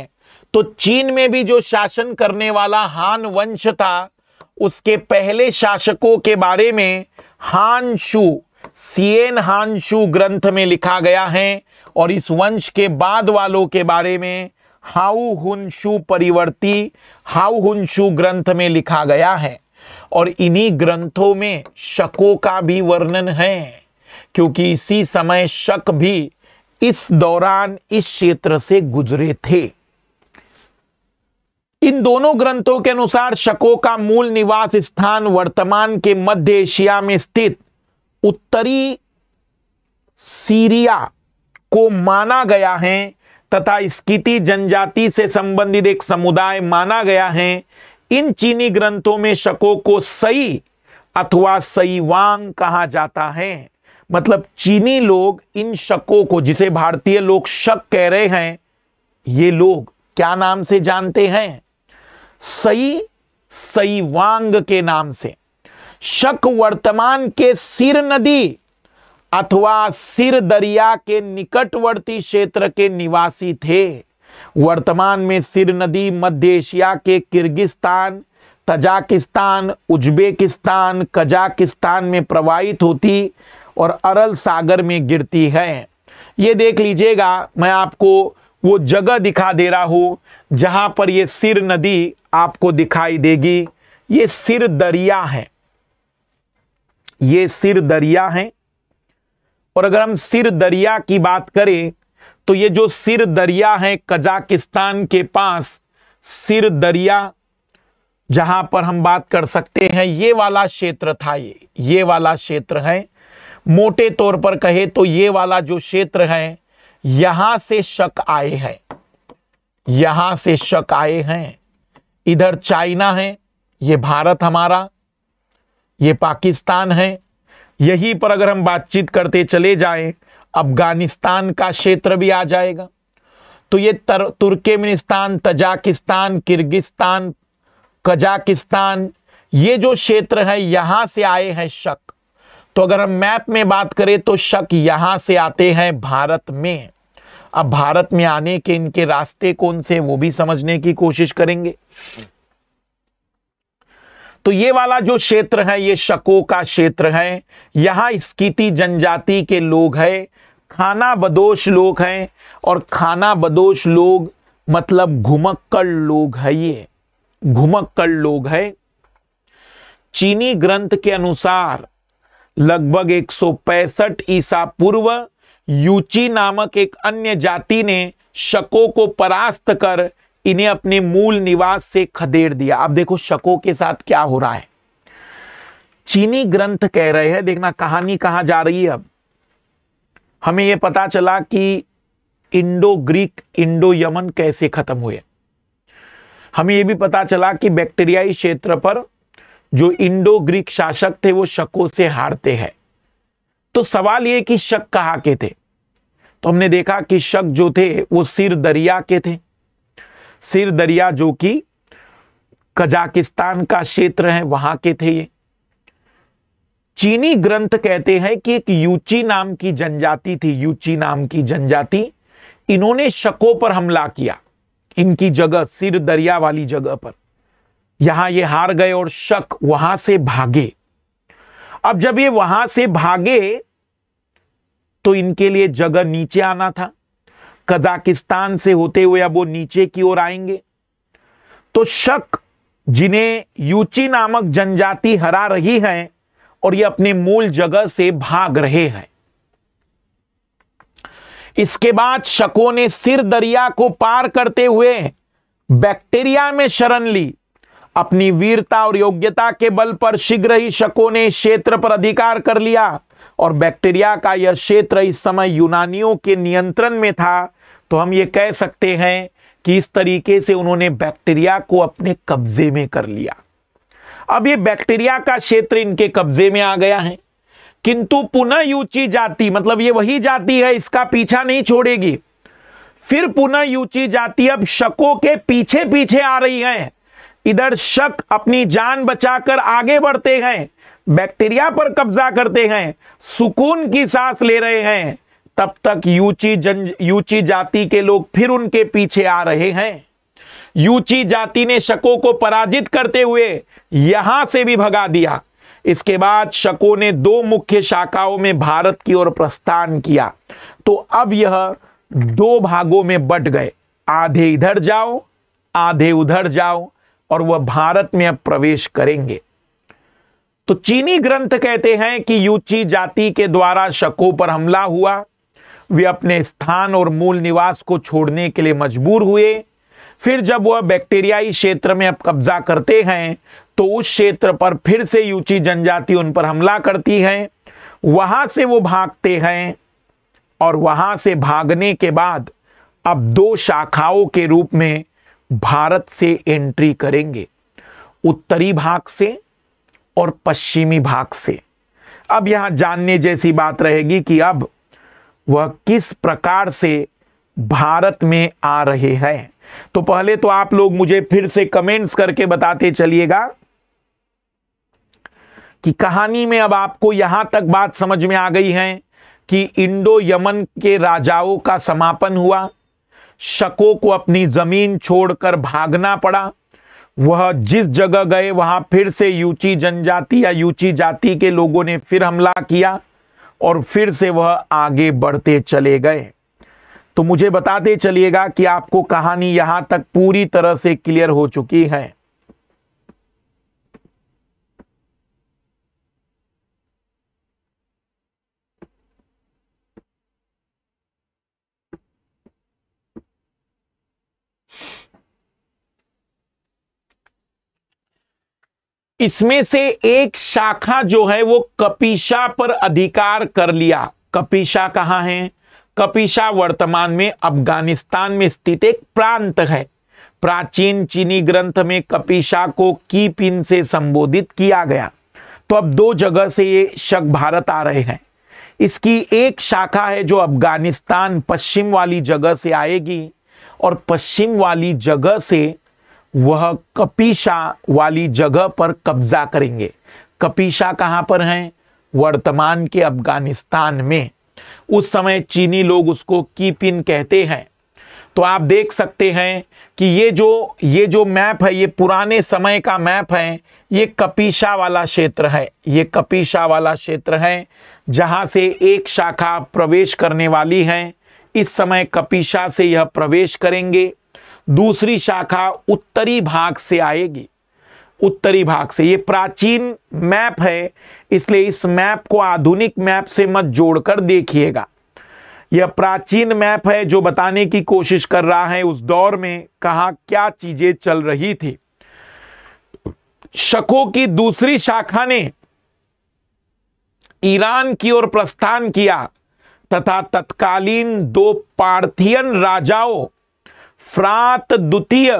तो चीन में भी जो शासन करने वाला हान वंश था उसके पहले शासकों के बारे में हानशु सीएन हानशु ग्रंथ में लिखा गया है और इस वंश के बाद वालों के बारे में हाउ हुनशु परिवर्ती हाउ हुनशु ग्रंथ में लिखा गया है और इन्हीं ग्रंथों में शकों का भी वर्णन है क्योंकि इसी समय शक भी इस दौरान इस क्षेत्र से गुजरे थे इन दोनों ग्रंथों के अनुसार शकों का मूल निवास स्थान वर्तमान के मध्य एशिया में स्थित उत्तरी सीरिया को माना गया है तथा स्कीति जनजाति से संबंधित एक समुदाय माना गया है इन चीनी ग्रंथों में शकों को सई अथवा सई वांग कहा जाता है मतलब चीनी लोग इन शकों को जिसे भारतीय लोग शक कह रहे हैं ये लोग क्या नाम से जानते हैं सई सई वांग के नाम से शक वर्तमान के सिर नदी अथवा सिर दरिया के निकटवर्ती क्षेत्र के निवासी थे वर्तमान में सिर नदी मध्य एशिया के किर्गिस्तान तजाकिस्तान उज्बेकिस्तान कजाकिस्तान में प्रवाहित होती और अरल सागर में गिरती है ये देख लीजिएगा मैं आपको वो जगह दिखा दे रहा हूँ जहाँ पर ये सिर नदी आपको दिखाई देगी ये सिर दरिया है ये सिर दरिया है और अगर हम सिर दरिया की बात करें तो ये जो सिर दरिया है कजाकिस्तान के पास सिर दरिया जहां पर हम बात कर सकते हैं ये वाला क्षेत्र था ये ये वाला क्षेत्र है मोटे तौर पर कहे तो ये वाला जो क्षेत्र है यहां से शक आए हैं यहां से शक आए हैं इधर चाइना है ये भारत हमारा ये पाकिस्तान है यही पर अगर हम बातचीत करते चले जाएं अफगानिस्तान का क्षेत्र भी आ जाएगा तो ये तुर्केमिनिस्तान तजाकिस्तान किर्गिस्तान कजाकिस्तान ये जो क्षेत्र है यहां से आए हैं शक तो अगर हम मैप में बात करें तो शक यहां से आते हैं भारत में अब भारत में आने के इनके रास्ते कौन से वो भी समझने की कोशिश करेंगे तो ये वाला जो क्षेत्र है ये शको का क्षेत्र है यहां स्कीति जनजाति के लोग हैं खाना बदोश लोग हैं और खाना बदोश लोग मतलब घुमक्कड़ लोग है ये घुमक्कड़ लोग है चीनी ग्रंथ के अनुसार लगभग एक ईसा पूर्व यूची नामक एक अन्य जाति ने शको को परास्त कर इन्हें अपने मूल निवास से खदेड़ दिया अब देखो शकों के साथ क्या हो रहा है चीनी ग्रंथ कह रहे हैं देखना कहानी कहां जा रही है अब हमें यह पता चला कि इंडो ग्रीक इंडो यमन कैसे खत्म हुए हमें यह भी पता चला कि बैक्टीरियाई क्षेत्र पर जो इंडो ग्रीक शासक थे वो शकों से हारते हैं तो सवाल यह कि शक कहा के थे तो हमने देखा कि शक जो थे वो सिर दरिया के थे सिर दरिया जो कि कजाकिस्तान का क्षेत्र है वहां के थे ये चीनी ग्रंथ कहते हैं कि एक यूची नाम की जनजाति थी यूची नाम की जनजाति इन्होंने शकों पर हमला किया इनकी जगह सिर दरिया वाली जगह पर यहां ये हार गए और शक वहां से भागे अब जब ये वहां से भागे तो इनके लिए जगह नीचे आना था कजाकिस्तान से होते हुए अब वो नीचे की ओर आएंगे तो शक जिन्हें यूची नामक जनजाति हरा रही है और ये अपने मूल जगह से भाग रहे हैं इसके बाद शकों ने सिर दरिया को पार करते हुए बैक्टीरिया में शरण ली अपनी वीरता और योग्यता के बल पर शीघ्र ही शकों ने क्षेत्र पर अधिकार कर लिया और बैक्टीरिया का यह क्षेत्र इस समय यूनानियों के नियंत्रण में था तो हम ये कह सकते हैं कि इस तरीके से उन्होंने बैक्टीरिया को अपने कब्जे में कर लिया अब ये बैक्टीरिया का क्षेत्र इनके कब्जे में आ गया है किंतु पुनः यूची जाति मतलब ये वही जाति है इसका पीछा नहीं छोड़ेगी फिर पुनः यूची जाति अब शकों के पीछे पीछे आ रही है इधर शक अपनी जान बचाकर आगे बढ़ते हैं बैक्टीरिया पर कब्जा करते हैं सुकून की सांस ले रहे हैं तब तक यूची जन यूची जाति के लोग फिर उनके पीछे आ रहे हैं यूची जाति ने शकों को पराजित करते हुए यहां से भी भगा दिया इसके बाद शको ने दो मुख्य शाखाओं में भारत की ओर प्रस्थान किया तो अब यह दो भागों में बट गए आधे इधर जाओ आधे उधर जाओ और वह भारत में अब प्रवेश करेंगे तो चीनी ग्रंथ कहते हैं कि यूची जाति के द्वारा शकों पर हमला हुआ वे अपने स्थान और मूल निवास को छोड़ने के लिए मजबूर हुए फिर जब वह बैक्टीरियाई क्षेत्र में अब कब्जा करते हैं तो उस क्षेत्र पर फिर से यूची जनजाति उन पर हमला करती है वहां से वो भागते हैं और वहां से भागने के बाद अब दो शाखाओं के रूप में भारत से एंट्री करेंगे उत्तरी भाग से और पश्चिमी भाग से अब यहां जानने जैसी बात रहेगी कि अब वह किस प्रकार से भारत में आ रहे हैं तो पहले तो आप लोग मुझे फिर से कमेंट्स करके बताते चलिएगा कि कहानी में अब आपको यहां तक बात समझ में आ गई है कि इंडो यमन के राजाओं का समापन हुआ शको को अपनी जमीन छोड़कर भागना पड़ा वह जिस जगह गए वहां फिर से यूची जनजाति या यूची जाति के लोगों ने फिर हमला किया और फिर से वह आगे बढ़ते चले गए तो मुझे बताते चलिएगा कि आपको कहानी यहाँ तक पूरी तरह से क्लियर हो चुकी है इसमें से एक शाखा जो है वो कपिशा पर अधिकार कर लिया कपिशा कहां है कपिशा वर्तमान में अफगानिस्तान में स्थित एक प्रांत है प्राचीन चीनी ग्रंथ में कपिशा को की पिन से संबोधित किया गया तो अब दो जगह से ये शक भारत आ रहे हैं इसकी एक शाखा है जो अफगानिस्तान पश्चिम वाली जगह से आएगी और पश्चिम वाली जगह से वह कपीशा वाली जगह पर कब्जा करेंगे कपीशा कहाँ पर हैं वर्तमान के अफगानिस्तान में उस समय चीनी लोग उसको कीपिन कहते हैं तो आप देख सकते हैं कि ये जो ये जो मैप है ये पुराने समय का मैप है ये कपीशा वाला क्षेत्र है ये कपीशा वाला क्षेत्र है जहाँ से एक शाखा प्रवेश करने वाली है इस समय कपीशा से यह प्रवेश करेंगे दूसरी शाखा उत्तरी भाग से आएगी उत्तरी भाग से ये प्राचीन मैप है इसलिए इस मैप को आधुनिक मैप से मत जोड़कर देखिएगा यह प्राचीन मैप है जो बताने की कोशिश कर रहा है उस दौर में कहा क्या चीजें चल रही थी शकों की दूसरी शाखा ने ईरान की ओर प्रस्थान किया तथा तत्कालीन दो पार्थियन राजाओं फ्रात द्वितीय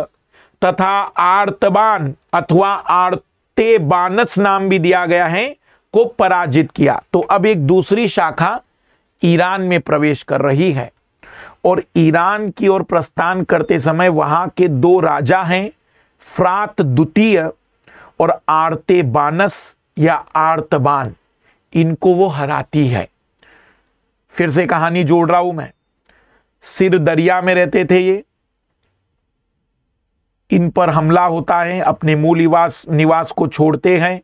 तथा आर्तबान अथवा आर्तेबानस नाम भी दिया गया है को पराजित किया तो अब एक दूसरी शाखा ईरान में प्रवेश कर रही है और ईरान की ओर प्रस्थान करते समय वहां के दो राजा हैं फ्रात द्वितीय और आर्तेबानस या आर्तबान इनको वो हराती है फिर से कहानी जोड़ रहा हूं मैं सिर दरिया में रहते थे ये इन पर हमला होता है अपने मूल निवास निवास को छोड़ते हैं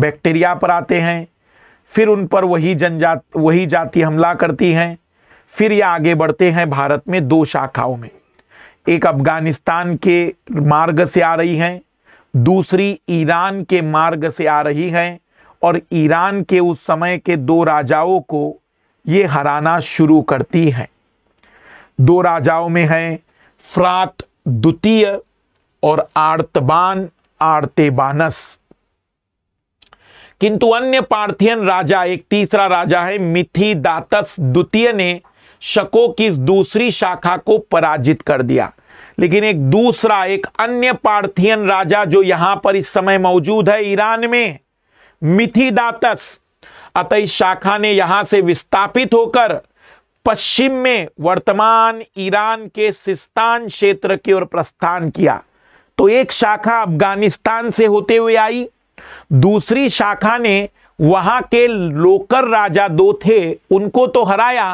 बैक्टीरिया पर आते हैं फिर उन पर वही जनजात वही जाति हमला करती हैं फिर ये आगे बढ़ते हैं भारत में दो शाखाओं में एक अफगानिस्तान के मार्ग से आ रही हैं दूसरी ईरान के मार्ग से आ रही हैं और ईरान के उस समय के दो राजाओं को ये हराना शुरू करती हैं दो राजाओं में हैं फ्रात द्वितीय और आर्तबान आर्तेबानस किंतु अन्य पार्थियन राजा एक तीसरा राजा है मिथिदातस द्वितीय ने शको की दूसरी शाखा को पराजित कर दिया लेकिन एक दूसरा एक अन्य पार्थियन राजा जो यहां पर इस समय मौजूद है ईरान में मिथिदातस अतः इस शाखा ने यहां से विस्थापित होकर पश्चिम में वर्तमान ईरान के सिस्तान क्षेत्र की ओर प्रस्थान किया तो एक शाखा अफगानिस्तान से होते हुए आई दूसरी शाखा ने वहां के लोकर राजा दो थे उनको तो हराया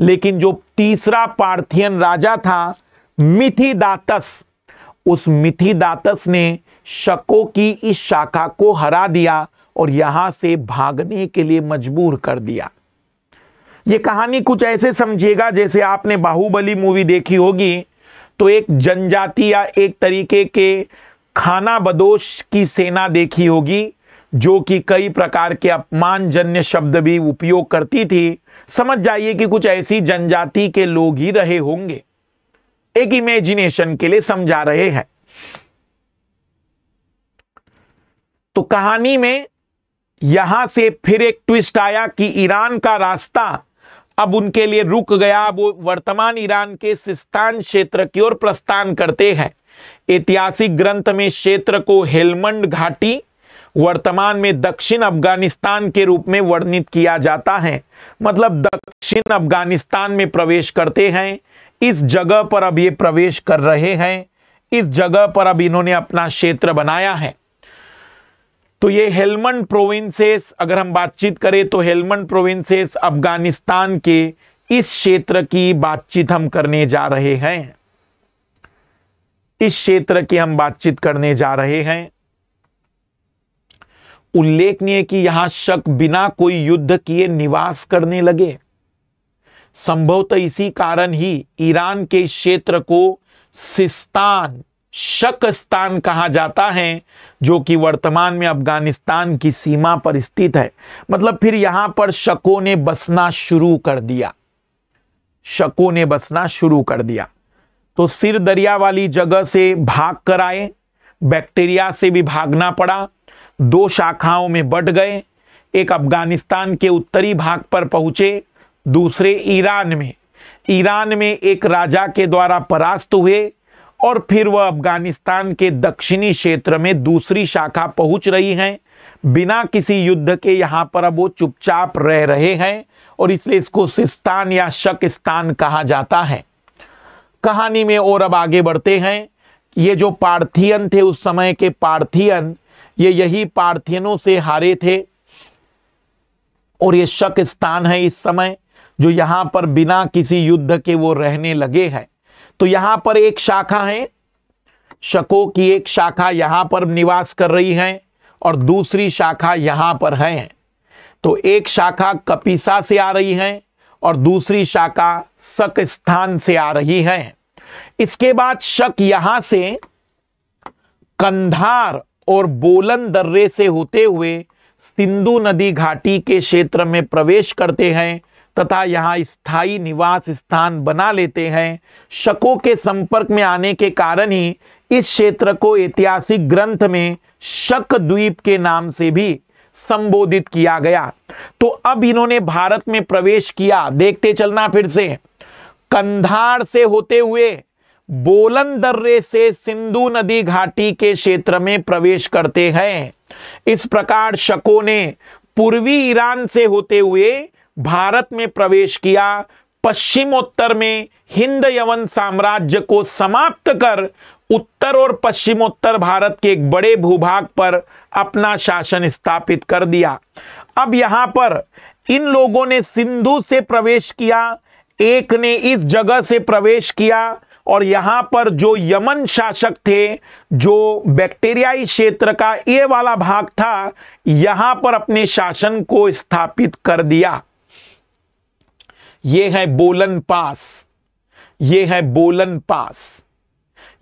लेकिन जो तीसरा पार्थियन राजा था मिथिदातस उस मिथिदातस ने शको की इस शाखा को हरा दिया और यहां से भागने के लिए मजबूर कर दिया ये कहानी कुछ ऐसे समझिएगा जैसे आपने बाहुबली मूवी देखी होगी तो एक जनजाति या एक तरीके के खाना बदोश की सेना देखी होगी जो कि कई प्रकार के अपमानजन्य शब्द भी उपयोग करती थी समझ जाइए कि कुछ ऐसी जनजाति के लोग ही रहे होंगे एक इमेजिनेशन के लिए समझा रहे हैं तो कहानी में यहां से फिर एक ट्विस्ट आया कि ईरान का रास्ता अब उनके लिए रुक गया वो वर्तमान ईरान के सिस्तान क्षेत्र की ओर प्रस्थान करते हैं ऐतिहासिक ग्रंथ में क्षेत्र को हेलमंड घाटी वर्तमान में दक्षिण अफगानिस्तान के रूप में वर्णित किया जाता है मतलब दक्षिण अफगानिस्तान में प्रवेश करते हैं इस जगह पर अब ये प्रवेश कर रहे हैं इस जगह पर अब इन्होंने अपना क्षेत्र बनाया है तो ये हेलमंड प्रोविंसेस अगर हम बातचीत करें तो हेलमंड प्रोविंसेस अफगानिस्तान के इस क्षेत्र की बातचीत हम करने जा रहे हैं इस क्षेत्र की हम बातचीत करने जा रहे हैं उल्लेखनीय कि यहां शक बिना कोई युद्ध किए निवास करने लगे संभवतः इसी कारण ही ईरान के इस क्षेत्र को सिस्तान शकस्तान कहा जाता है जो कि वर्तमान में अफगानिस्तान की सीमा पर स्थित है मतलब फिर यहां पर शकों ने बसना शुरू कर दिया शकों ने बसना शुरू कर दिया तो सिर दरिया वाली जगह से भाग कर आए बैक्टीरिया से भी भागना पड़ा दो शाखाओं में बट गए एक अफगानिस्तान के उत्तरी भाग पर पहुंचे दूसरे ईरान में ईरान में एक राजा के द्वारा परास्त हुए और फिर वह अफगानिस्तान के दक्षिणी क्षेत्र में दूसरी शाखा पहुंच रही हैं बिना किसी युद्ध के यहाँ पर अब वो चुपचाप रह रहे हैं और इसलिए इसको सिस्तान या शकिस्तान कहा जाता है कहानी में और अब आगे बढ़ते हैं ये जो पार्थियन थे उस समय के पार्थियन ये यही पार्थियनों से हारे थे और ये शक स्थान है इस समय जो यहाँ पर बिना किसी युद्ध के वो रहने लगे हैं तो यहां पर एक शाखा है शको की एक शाखा यहां पर निवास कर रही है और दूसरी शाखा यहां पर है तो एक शाखा कपिसा से आ रही है और दूसरी शाखा शक स्थान से आ रही है इसके बाद शक यहां से कंधार और बोलन दर्रे से होते हुए सिंधु नदी घाटी के क्षेत्र में प्रवेश करते हैं तथा यहाँ स्थायी निवास स्थान बना लेते हैं शकों के संपर्क में आने के कारण ही इस क्षेत्र को ऐतिहासिक ग्रंथ में शक द्वीप के नाम से भी संबोधित किया गया तो अब इन्होंने भारत में प्रवेश किया देखते चलना फिर से कंधार से होते हुए बोलन दर्रे से सिंधु नदी घाटी के क्षेत्र में प्रवेश करते हैं इस प्रकार शकों ने पूर्वी ईरान से होते हुए भारत में प्रवेश किया पश्चिमोत्तर में हिंद यवन साम्राज्य को समाप्त कर उत्तर और पश्चिमोत्तर भारत के एक बड़े भूभाग पर अपना शासन स्थापित कर दिया अब यहां पर इन लोगों ने सिंधु से प्रवेश किया एक ने इस जगह से प्रवेश किया और यहां पर जो यमन शासक थे जो बैक्टीरियाई क्षेत्र का ये वाला भाग था यहां पर अपने शासन को स्थापित कर दिया ये है बोलन पास ये है बोलन पास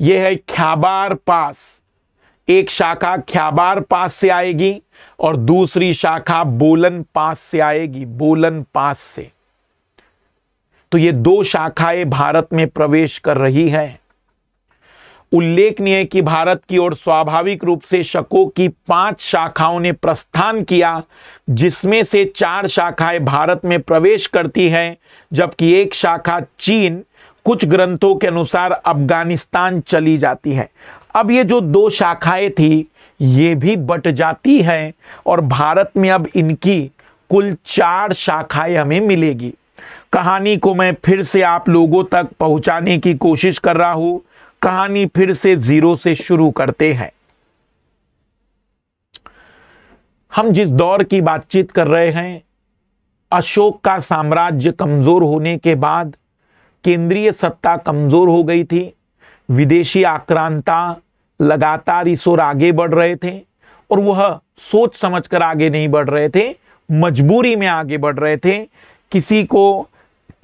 ये है ख्याबार पास एक शाखा ख्याबार पास से आएगी और दूसरी शाखा बोलन पास से आएगी बोलन पास से तो ये दो शाखाएं भारत में प्रवेश कर रही हैं उल्लेखनीय है कि भारत की ओर स्वाभाविक रूप से शकों की पांच शाखाओं ने प्रस्थान किया जिसमें से चार शाखाएं भारत में प्रवेश करती हैं जबकि एक शाखा चीन कुछ ग्रंथों के अनुसार अफगानिस्तान चली जाती है अब ये जो दो शाखाएं थी ये भी बट जाती हैं और भारत में अब इनकी कुल चार शाखाएं हमें मिलेगी कहानी को मैं फिर से आप लोगों तक पहुंचाने की कोशिश कर रहा हूँ कहानी फिर से जीरो से शुरू करते हैं हम जिस दौर की बातचीत कर रहे हैं अशोक का साम्राज्य कमजोर होने के बाद केंद्रीय सत्ता कमजोर हो गई थी विदेशी आक्रांता लगातार इस ओर आगे बढ़ रहे थे और वह सोच समझकर आगे नहीं बढ़ रहे थे मजबूरी में आगे बढ़ रहे थे किसी को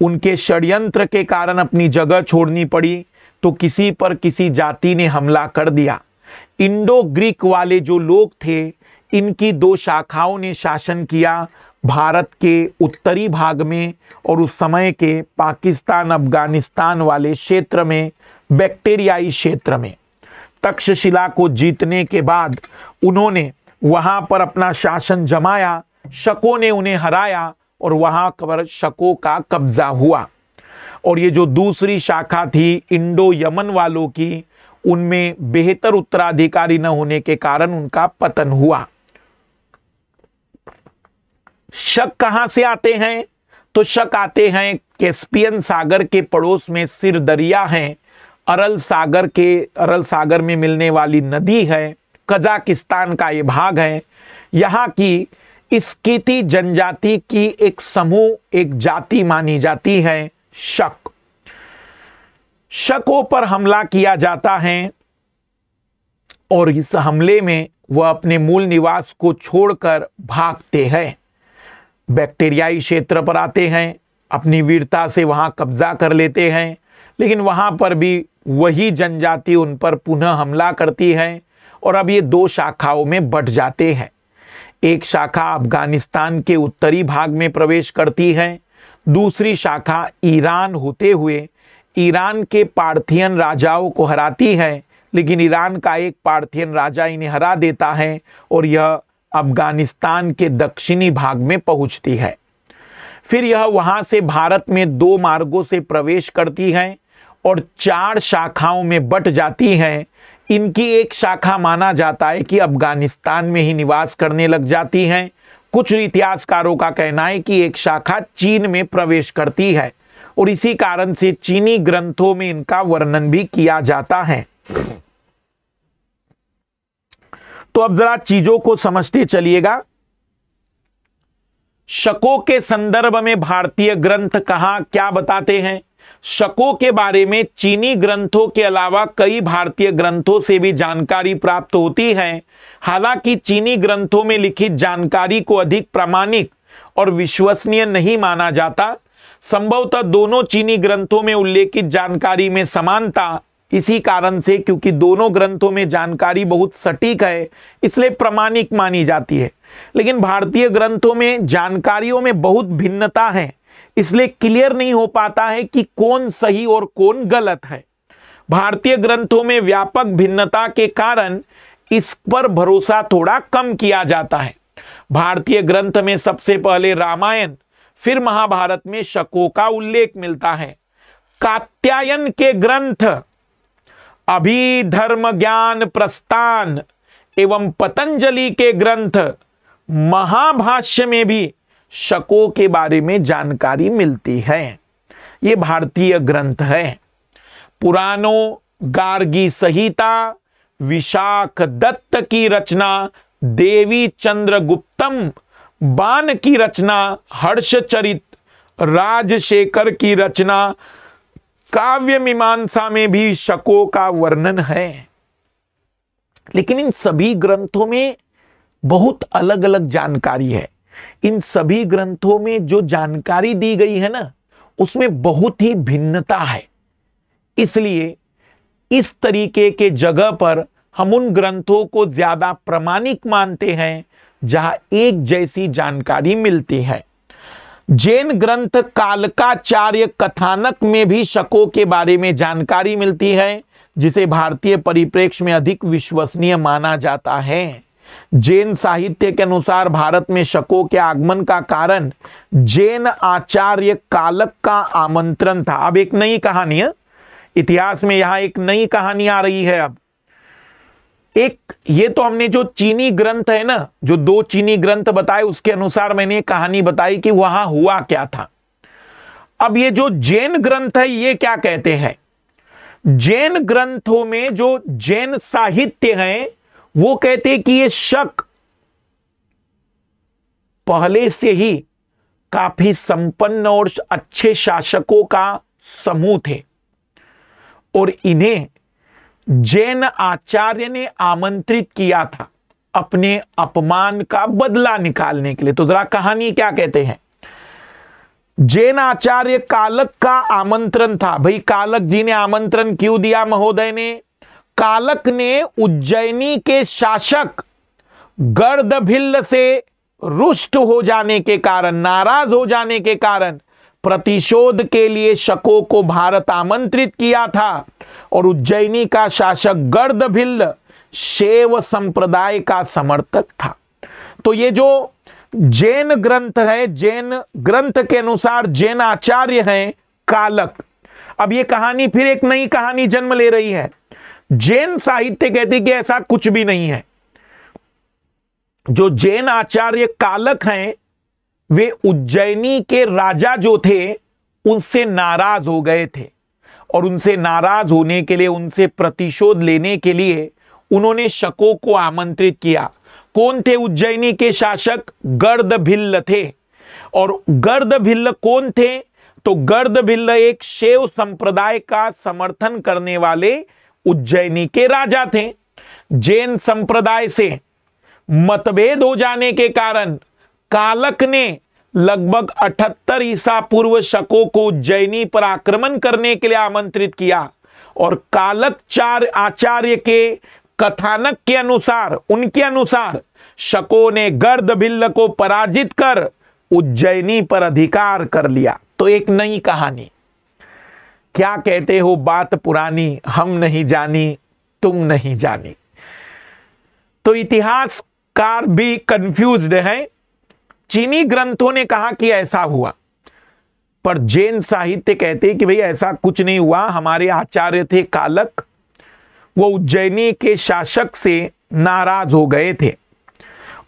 उनके षड्यंत्र के कारण अपनी जगह छोड़नी पड़ी तो किसी पर किसी जाति ने हमला कर दिया इंडो ग्रीक वाले जो लोग थे इनकी दो शाखाओं ने शासन किया भारत के उत्तरी भाग में और उस समय के पाकिस्तान अफगानिस्तान वाले क्षेत्र में बैक्टीरियाई क्षेत्र में तक्षशिला को जीतने के बाद उन्होंने वहाँ पर अपना शासन जमाया शकों ने उन्हें हराया और वहाँ पर शकों का कब्जा हुआ और ये जो दूसरी शाखा थी इंडो यमन वालों की उनमें बेहतर उत्तराधिकारी न होने के कारण उनका पतन हुआ शक कहां से आते हैं तो शक आते हैं कैस्पियन सागर के पड़ोस में सिर दरिया है अरल सागर के अरल सागर में मिलने वाली नदी है कजाकिस्तान का ये भाग है यहाँ की स्कीति जनजाति की एक समूह एक जाति मानी जाती है शक शकों पर हमला किया जाता है और इस हमले में वह अपने मूल निवास को छोड़कर भागते हैं बैक्टीरियाई क्षेत्र पर आते हैं अपनी वीरता से वहां कब्जा कर लेते हैं लेकिन वहां पर भी वही जनजाति उन पर पुनः हमला करती है और अब ये दो शाखाओं में बट जाते हैं एक शाखा अफगानिस्तान के उत्तरी भाग में प्रवेश करती है दूसरी शाखा ईरान होते हुए ईरान के पार्थियन राजाओं को हराती है लेकिन ईरान का एक पार्थियन राजा इन्हें हरा देता है और यह अफगानिस्तान के दक्षिणी भाग में पहुंचती है फिर यह वहां से भारत में दो मार्गों से प्रवेश करती है और चार शाखाओं में बट जाती हैं इनकी एक शाखा माना जाता है कि अफगानिस्तान में ही निवास करने लग जाती हैं कुछ इतिहासकारों का कहना है कि एक शाखा चीन में प्रवेश करती है और इसी कारण से चीनी ग्रंथों में इनका वर्णन भी किया जाता है तो अब जरा चीजों को समझते चलिएगा शकों के संदर्भ में भारतीय ग्रंथ कहा क्या बताते हैं शकों के बारे में चीनी ग्रंथों के अलावा कई भारतीय ग्रंथों से भी जानकारी प्राप्त होती है हालांकि चीनी ग्रंथों में लिखित जानकारी को अधिक प्रामाणिक और विश्वसनीय नहीं माना जाता संभवतः दोनों चीनी ग्रंथों में उल्लेखित जानकारी में समानता इसी कारण से क्योंकि दोनों ग्रंथों में जानकारी बहुत सटीक है इसलिए प्रमाणिक मानी जाती है लेकिन भारतीय ग्रंथों में जानकारियों में बहुत भिन्नता है इसलिए क्लियर नहीं हो पाता है कि कौन सही और कौन गलत है भारतीय ग्रंथों में व्यापक भिन्नता के कारण इस पर भरोसा थोड़ा कम किया जाता है भारतीय ग्रंथ में सबसे पहले रामायण फिर महाभारत में शकों का उल्लेख मिलता है कात्यायन के ग्रंथ अभिधर्म ज्ञान प्रस्थान एवं पतंजलि के ग्रंथ महाभाष्य में भी शकों के बारे में जानकारी मिलती है ये भारतीय ग्रंथ है पुरानों गार्गी संहिता विशाख दत्त की रचना देवी चंद्र गुप्तम बान की रचना हर्षचरित राजशेखर की रचना काव्य मीमांसा में भी शको का वर्णन है लेकिन इन सभी ग्रंथों में बहुत अलग अलग जानकारी है इन सभी ग्रंथों में जो जानकारी दी गई है ना उसमें बहुत ही भिन्नता है इसलिए इस तरीके के जगह पर हम उन ग्रंथों को ज़्यादा प्रमाणिक मानते हैं जहां एक जैसी जानकारी मिलती है जैन ग्रंथ कालकाचार्य कथानक में भी शकों के बारे में जानकारी मिलती है जिसे भारतीय परिप्रेक्ष्य में अधिक विश्वसनीय माना जाता है जैन साहित्य के अनुसार भारत में शकों के आगमन का कारण जैन आचार्य कालक का आमंत्रण था अब एक नई कहानी है इतिहास में यहां एक नई कहानी आ रही है अब एक ये तो हमने जो चीनी ग्रंथ है ना जो दो चीनी ग्रंथ बताए उसके अनुसार मैंने कहानी बताई कि वहां हुआ क्या था अब ये जो जैन ग्रंथ है ये क्या कहते हैं जैन ग्रंथों में जो जैन साहित्य है वो कहते कि ये शक पहले से ही काफी संपन्न और अच्छे शासकों का समूह थे और इन्हें जैन आचार्य ने आमंत्रित किया था अपने अपमान का बदला निकालने के लिए तो जरा कहानी क्या कहते हैं जैन आचार्य कालक का आमंत्रण था भाई कालक जी ने आमंत्रण क्यों दिया महोदय ने कालक ने उज्जैनी के शासक गर्दभिल्ल से रुष्ट हो जाने के कारण नाराज हो जाने के कारण प्रतिशोध के लिए शकों को भारत आमंत्रित किया था और उज्जैनी का शासक गर्द भिल्ल शेव संप्रदाय का समर्थक था तो ये जो जैन ग्रंथ है जैन ग्रंथ के अनुसार जैन आचार्य हैं कालक अब ये कहानी फिर एक नई कहानी जन्म ले रही है जैन साहित्य कहती कि ऐसा कुछ भी नहीं है जो जैन आचार्य कालक हैं वे उज्जैनी के राजा जो थे उनसे नाराज हो गए थे और उनसे नाराज होने के लिए उनसे प्रतिशोध लेने के लिए उन्होंने शकों को आमंत्रित किया कौन थे उज्जैनी के शासक गर्द भिल्ल थे और गर्द भिल्ल कौन थे तो गर्द भिल्ल एक शेव संप्रदाय का समर्थन करने वाले उज्जैनी के राजा थे जैन संप्रदाय से मतभेद हो जाने के कारण कालक ने लगभग 78 ईसा पूर्व शकों को जैनी पर आक्रमण करने के लिए आमंत्रित किया और कालक चार आचार्य के कथानक के अनुसार उनके अनुसार शकों ने गर्द भिल्ल को पराजित कर उज्जैनी पर अधिकार कर लिया तो एक नई कहानी क्या कहते हो बात पुरानी हम नहीं जानी तुम नहीं जानी तो इतिहासकार भी कंफ्यूज्ड है चीनी ग्रंथों ने कहा कि ऐसा हुआ पर जैन साहित्य कहते कि भाई ऐसा कुछ नहीं हुआ हमारे आचार्य थे कालक वो उज्जैनी के शासक से नाराज हो गए थे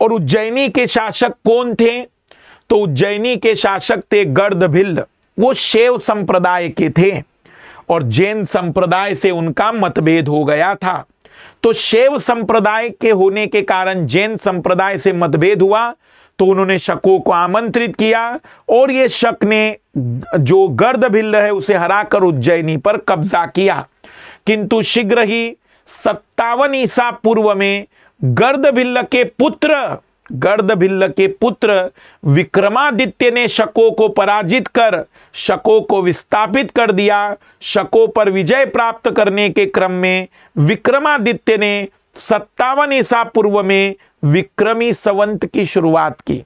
और उज्जैनी के शासक कौन थे तो उज्जैनी के शासक थे गर्द भिल्ल वो शैव संप्रदाय के थे और जैन संप्रदाय से उनका मतभेद हो गया था तो शैव संप्रदाय के होने के कारण जैन संप्रदाय से मतभेद हुआ तो उन्होंने शकों को आमंत्रित किया और ये शक ने जो गर्द भिल्ल है उसे हराकर उज्जैनी पर कब्जा किया किंतु शीघ्र ही सत्तावन ईसा पूर्व में गर्द भिल्ल के पुत्र गर्द भिल्ल के पुत्र विक्रमादित्य ने शको को पराजित कर शको को विस्थापित कर दिया शको पर विजय प्राप्त करने के क्रम में विक्रमादित्य ने सत्तावन ईसा पूर्व में विक्रमी संवंत की शुरुआत की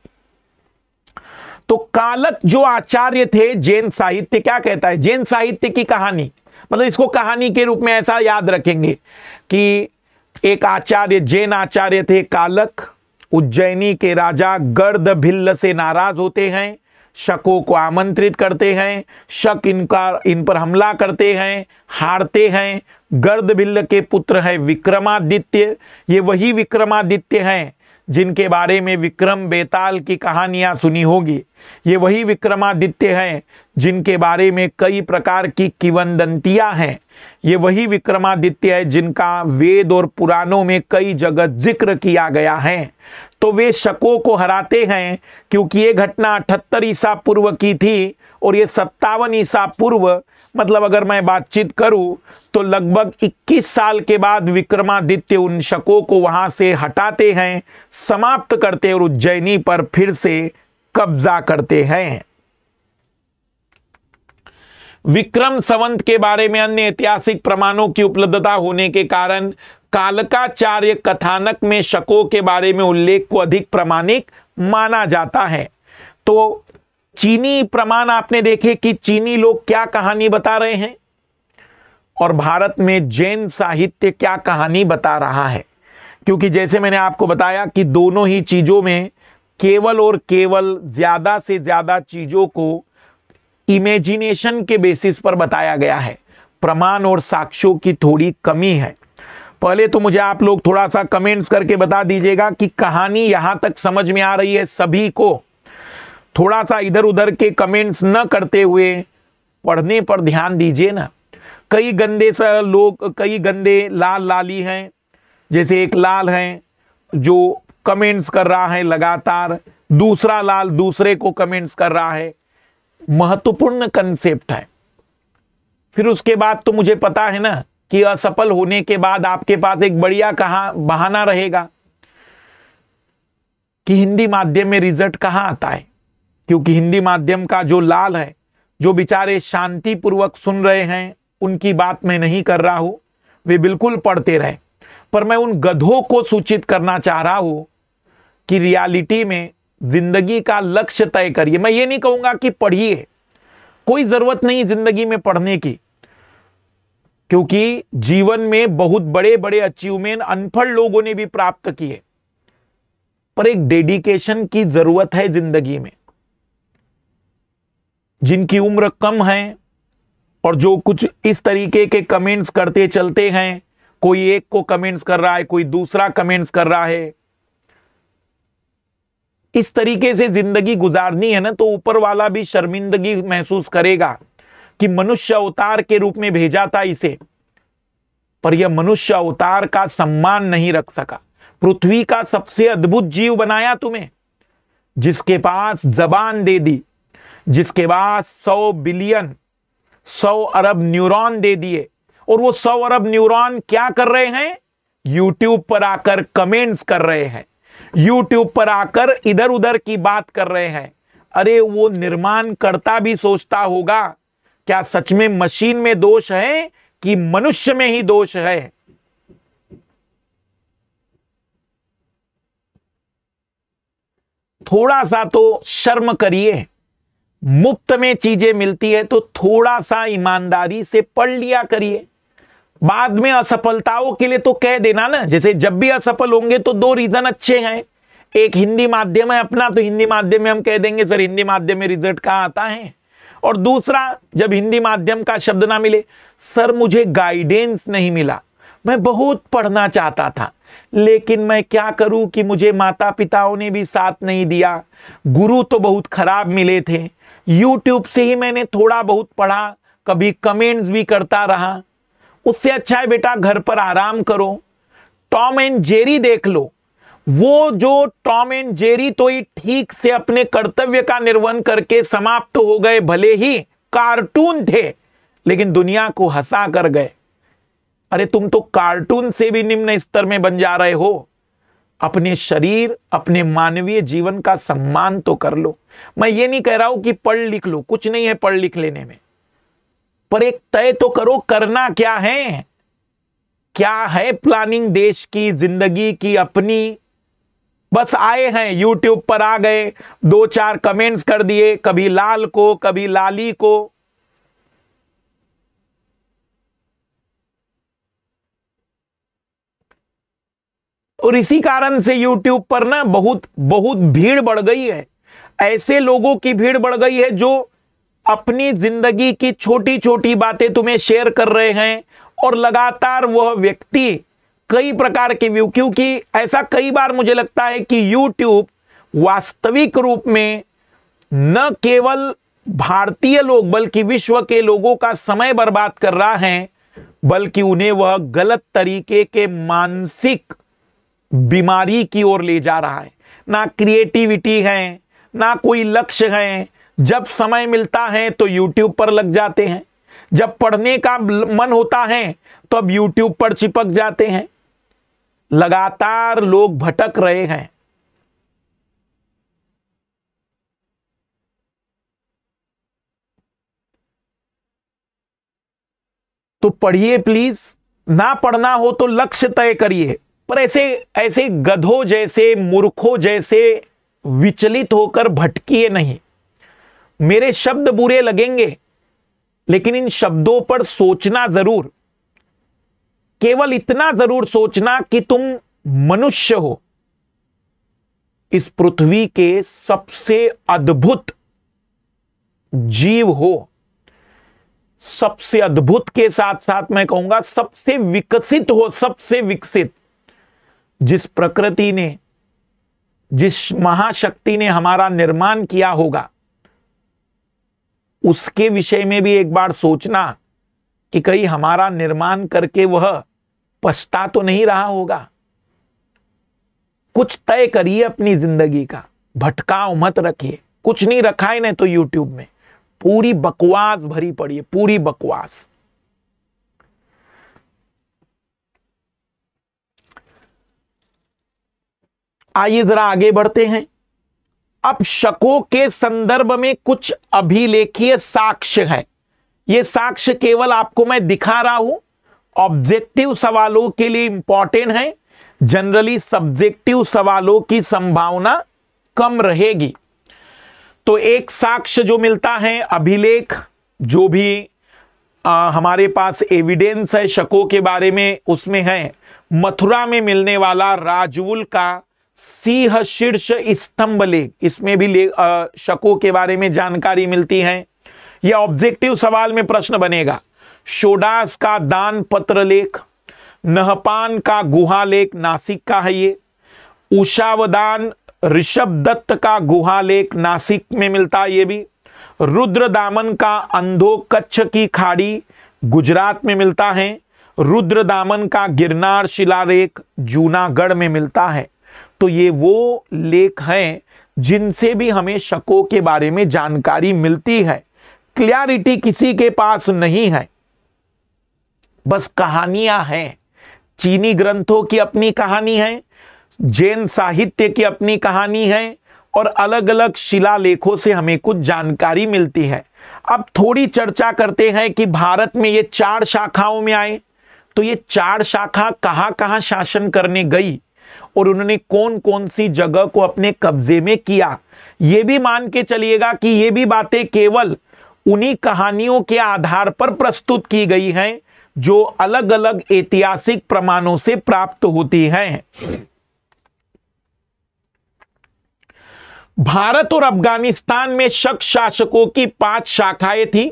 तो कालक जो आचार्य थे जैन साहित्य क्या कहता है जैन साहित्य की कहानी मतलब इसको कहानी के रूप में ऐसा याद रखेंगे कि एक आचार्य जैन आचार्य थे कालक उज्जैनी के राजा गर्द भिल्ल से नाराज होते हैं शकों को आमंत्रित करते हैं शक इनका इन पर हमला करते हैं हारते हैं गर्दभिल्ल के पुत्र हैं विक्रमादित्य ये वही विक्रमादित्य हैं जिनके बारे में विक्रम बेताल की कहानियाँ सुनी होगी ये वही विक्रमादित्य हैं जिनके बारे में कई प्रकार की किवंदंतियाँ हैं ये वही विक्रमादित्य है जिनका वेद और पुराणों में कई जगह जिक्र किया गया है तो वे शकों को हराते हैं क्योंकि ये घटना अठहत्तर ईसा पूर्व की थी और ये सत्तावन ईसा पूर्व मतलब अगर मैं बातचीत करूं तो लगभग 21 साल के बाद विक्रमादित्य उन शकों को वहां से हटाते हैं समाप्त करते और उज्जैनी पर फिर से कब्जा करते हैं विक्रम संवंत के बारे में अन्य ऐतिहासिक प्रमाणों की उपलब्धता होने के कारण कालकाचार्य कथानक में शकों के बारे में उल्लेख को अधिक प्रमाणिक माना जाता है तो चीनी प्रमाण आपने देखे कि चीनी लोग क्या कहानी बता रहे हैं और भारत में जैन साहित्य क्या कहानी बता रहा है क्योंकि जैसे मैंने आपको बताया कि दोनों ही चीज़ों में केवल और केवल ज़्यादा से ज़्यादा चीज़ों को इमेजिनेशन के बेसिस पर बताया गया है प्रमाण और साक्ष्यों की थोड़ी कमी है पहले तो मुझे आप लोग थोड़ा सा कमेंट्स करके बता दीजिएगा कि कहानी यहां तक समझ में आ रही है सभी को थोड़ा सा इधर उधर के कमेंट्स न करते हुए पढ़ने पर ध्यान दीजिए ना कई गंदे स लोग कई गंदे लाल लाली हैं जैसे एक लाल हैं जो कमेंट्स कर रहा है लगातार दूसरा लाल दूसरे को कमेंट्स कर रहा है महत्वपूर्ण कंसेप्ट है फिर उसके बाद तो मुझे पता है ना कि असफल होने के बाद आपके पास एक बढ़िया कहा बहाना रहेगा कि हिंदी माध्यम में रिजल्ट कहाँ आता है क्योंकि हिंदी माध्यम का जो लाल है जो बेचारे शांतिपूर्वक सुन रहे हैं उनकी बात मैं नहीं कर रहा हूं वे बिल्कुल पढ़ते रहे पर मैं उन गधों को सूचित करना चाह रहा हूं कि रियलिटी में जिंदगी का लक्ष्य तय करिए मैं ये नहीं कहूंगा कि पढ़िए कोई जरूरत नहीं जिंदगी में पढ़ने की क्योंकि जीवन में बहुत बड़े बड़े अचीवमेंट अनपढ़ लोगों ने भी प्राप्त किए पर एक डेडिकेशन की जरूरत है जिंदगी में जिनकी उम्र कम है और जो कुछ इस तरीके के कमेंट्स करते चलते हैं कोई एक को कमेंट्स कर रहा है कोई दूसरा कमेंट्स कर रहा है इस तरीके से जिंदगी गुजारनी है ना तो ऊपर वाला भी शर्मिंदगी महसूस करेगा कि मनुष्य अवतार के रूप में भेजा था इसे पर यह मनुष्य अवतार का सम्मान नहीं रख सका पृथ्वी का सबसे अद्भुत जीव बनाया तुम्हें जिसके पास जबान दे दी जिसके बाद 100 बिलियन 100 अरब न्यूरॉन दे दिए और वो 100 अरब न्यूरॉन क्या कर रहे हैं यूट्यूब पर आकर कमेंट्स कर रहे हैं यूट्यूब पर आकर इधर उधर की बात कर रहे हैं अरे वो निर्माण करता भी सोचता होगा क्या सच में मशीन में दोष है कि मनुष्य में ही दोष है थोड़ा सा तो शर्म करिए मुफ्त में चीजें मिलती है तो थोड़ा सा ईमानदारी से पढ़ लिया करिए बाद में असफलताओं के लिए तो कह देना ना जैसे जब भी असफल होंगे तो दो रीजन अच्छे हैं एक हिंदी माध्यम है अपना तो हिंदी माध्यम में हम कह देंगे सर हिंदी माध्यम में रिजल्ट कहाँ आता है और दूसरा जब हिंदी माध्यम का शब्द ना मिले सर मुझे गाइडेंस नहीं मिला मैं बहुत पढ़ना चाहता था लेकिन मैं क्या करूं कि मुझे माता पिताओं ने भी साथ नहीं दिया गुरु तो बहुत खराब मिले थे यूट्यूब से ही मैंने थोड़ा बहुत पढ़ा कभी कमेंट्स भी करता रहा उससे अच्छा है बेटा घर पर आराम करो टॉम एंड जेरी देख लो वो जो टॉम एंड जेरी तो ही ठीक से अपने कर्तव्य का निर्वहन करके समाप्त हो गए भले ही कार्टून थे लेकिन दुनिया को हंसा कर गए अरे तुम तो कार्टून से भी निम्न स्तर में बन जा रहे हो अपने शरीर अपने मानवीय जीवन का सम्मान तो कर लो मैं ये नहीं कह रहा हूं कि पढ़ लिख लो कुछ नहीं है पढ़ लिख लेने में पर एक तय तो करो करना क्या है क्या है प्लानिंग देश की जिंदगी की अपनी बस आए हैं यूट्यूब पर आ गए दो चार कमेंट्स कर दिए कभी लाल को कभी लाली को और इसी कारण से यूट्यूब पर ना बहुत बहुत भीड़ बढ़ गई है ऐसे लोगों की भीड़ बढ़ गई है जो अपनी जिंदगी की छोटी छोटी बातें तुम्हें शेयर कर रहे हैं और लगातार वह व्यक्ति कई प्रकार के व्यू क्योंकि ऐसा कई बार मुझे लगता है कि YouTube वास्तविक रूप में न केवल भारतीय लोग बल्कि विश्व के लोगों का समय बर्बाद कर रहा है बल्कि उन्हें वह गलत तरीके के मानसिक बीमारी की ओर ले जा रहा है ना क्रिएटिविटी है ना कोई लक्ष्य है जब समय मिलता है तो यूट्यूब पर लग जाते हैं जब पढ़ने का मन होता है तो अब यूट्यूब पर चिपक जाते हैं लगातार लोग भटक रहे हैं तो पढ़िए प्लीज ना पढ़ना हो तो लक्ष्य तय करिए पर ऐसे ऐसे गधों जैसे मूर्खों जैसे विचलित होकर भटकिए नहीं मेरे शब्द बुरे लगेंगे लेकिन इन शब्दों पर सोचना जरूर केवल इतना जरूर सोचना कि तुम मनुष्य हो इस पृथ्वी के सबसे अद्भुत जीव हो सबसे अद्भुत के साथ साथ मैं कहूंगा सबसे विकसित हो सबसे विकसित जिस प्रकृति ने जिस महाशक्ति ने हमारा निर्माण किया होगा उसके विषय में भी एक बार सोचना कि कहीं हमारा निर्माण करके वह पछता तो नहीं रहा होगा कुछ तय करिए अपनी जिंदगी का भटकाव मत रखिए कुछ नहीं रखा है ना तो यूट्यूब में पूरी बकवास भरी पड़ी है पूरी बकवास आइए जरा आगे बढ़ते हैं अब शकों के संदर्भ में कुछ अभिलेखीय साक्ष्य है ये साक्ष्य केवल आपको मैं दिखा रहा हूं ऑब्जेक्टिव सवालों के लिए इंपॉर्टेंट है जनरली सब्जेक्टिव सवालों की संभावना कम रहेगी तो एक साक्ष्य जो मिलता है अभिलेख जो भी आ, हमारे पास एविडेंस है शकों के बारे में उसमें है मथुरा में मिलने वाला राजवुल का सिंह शीर्ष स्तंभ लेख इसमें भी ले आ, शकों के बारे में जानकारी मिलती है यह ऑब्जेक्टिव सवाल में प्रश्न बनेगा शोडास का दान पत्र लेख नहपान का गुहा लेख नासिक का है ये उषावदान ऋषभ दत्त का गुहा लेख नासिक में मिलता है ये भी रुद्र दामन का अंधो कच्छ की खाड़ी गुजरात में मिलता है रुद्र दामन का गिरनार शिलालेख जूनागढ़ में मिलता है तो ये वो लेख हैं जिनसे भी हमें शकों के बारे में जानकारी मिलती है क्लियरिटी किसी के पास नहीं है बस कहानियां हैं चीनी ग्रंथों की अपनी कहानी है जैन साहित्य की अपनी कहानी है और अलग अलग शिला लेखों से हमें कुछ जानकारी मिलती है अब थोड़ी चर्चा करते हैं कि भारत में ये चार शाखाओं में आए तो ये चार शाखा कहां कहां शासन करने गई और उन्होंने कौन कौन सी जगह को अपने कब्जे में किया ये भी मान के चलिएगा कि ये भी बातें केवल उन्हीं कहानियों के आधार पर प्रस्तुत की गई हैं जो अलग अलग ऐतिहासिक प्रमाणों से प्राप्त होती हैं भारत और अफगानिस्तान में शक शासकों की पांच शाखाएं थी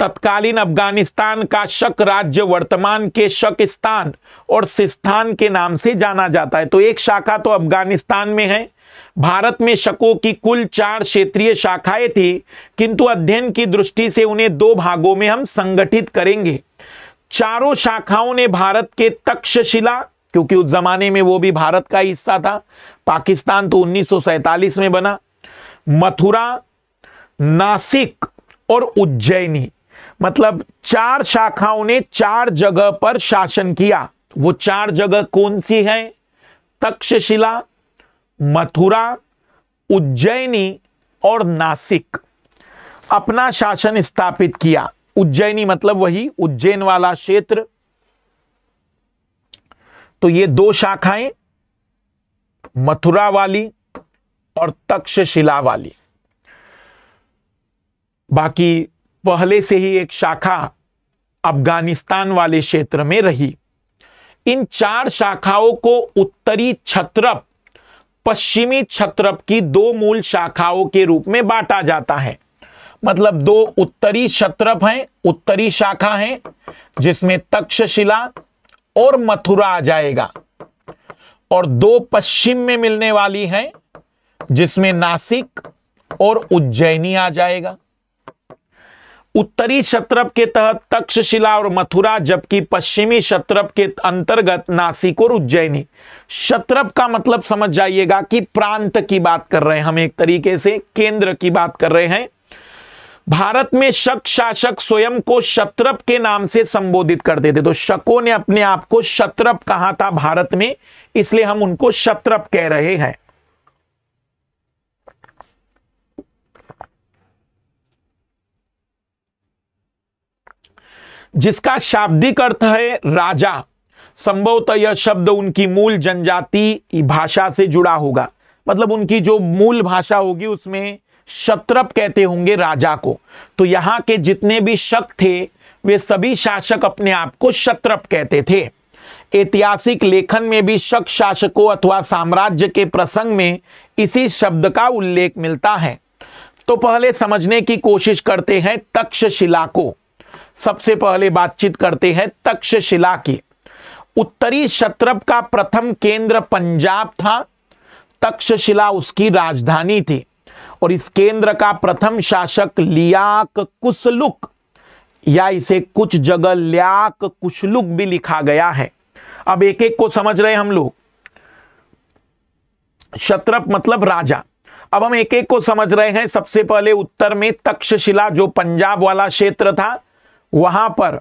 तत्कालीन अफगानिस्तान का शक राज्य वर्तमान के शकिस्तान और सिस्तान के नाम से जाना जाता है तो एक शाखा तो अफगानिस्तान में है भारत में शकों की कुल चार क्षेत्रीय शाखाएं थी किंतु अध्ययन की दृष्टि से उन्हें दो भागों में हम संगठित करेंगे चारों शाखाओं ने भारत के तक्षशिला क्योंकि उस जमाने में वो भी भारत का हिस्सा था पाकिस्तान तो उन्नीस में बना मथुरा नासिक और उज्जैनी मतलब चार शाखाओं ने चार जगह पर शासन किया वो चार जगह कौन सी है तक्षशिला मथुरा उज्जैनी और नासिक अपना शासन स्थापित किया उज्जैनी मतलब वही उज्जैन वाला क्षेत्र तो ये दो शाखाएं मथुरा वाली और तक्षशिला वाली बाकी पहले से ही एक शाखा अफगानिस्तान वाले क्षेत्र में रही इन चार शाखाओं को उत्तरी छत्रप पश्चिमी छत्रप की दो मूल शाखाओं के रूप में बांटा जाता है मतलब दो उत्तरी छत्रप हैं उत्तरी शाखा है जिसमें तक्षशिला और मथुरा आ जाएगा और दो पश्चिम में मिलने वाली हैं जिसमें नासिक और उज्जैनी आ जाएगा उत्तरी शत्रप के तहत तक्षशिला और मथुरा जबकि पश्चिमी शत्रप के अंतर्गत नासिक और उज्जैनी शत्रप का मतलब समझ जाइएगा कि प्रांत की बात कर रहे हैं हम एक तरीके से केंद्र की बात कर रहे हैं भारत में शक शासक स्वयं को शत्रप के नाम से संबोधित करते थे तो शकों ने अपने आप को शत्रप कहा था भारत में इसलिए हम उनको शत्रप कह रहे हैं जिसका शाब्दिक अर्थ है राजा संभवतः यह शब्द उनकी मूल जनजाति भाषा से जुड़ा होगा मतलब उनकी जो मूल भाषा होगी उसमें शत्रप कहते होंगे राजा को तो यहाँ के जितने भी शक थे वे सभी शासक अपने आप को शत्रप कहते थे ऐतिहासिक लेखन में भी शक शासकों अथवा साम्राज्य के प्रसंग में इसी शब्द का उल्लेख मिलता है तो पहले समझने की कोशिश करते हैं तक्षशिला को सबसे पहले बातचीत करते हैं तक्षशिला की उत्तरी शत्रप का प्रथम केंद्र पंजाब था तक्षशिला उसकी राजधानी थी और इस केंद्र का प्रथम शासक लियाक कुसलुक या इसे कुछ जगह लियाक कुशलुक भी लिखा गया है अब एक एक को समझ रहे हम लोग शत्रप मतलब राजा अब हम एक एक को समझ रहे हैं सबसे पहले उत्तर में तक्षशिला जो पंजाब वाला क्षेत्र था वहां पर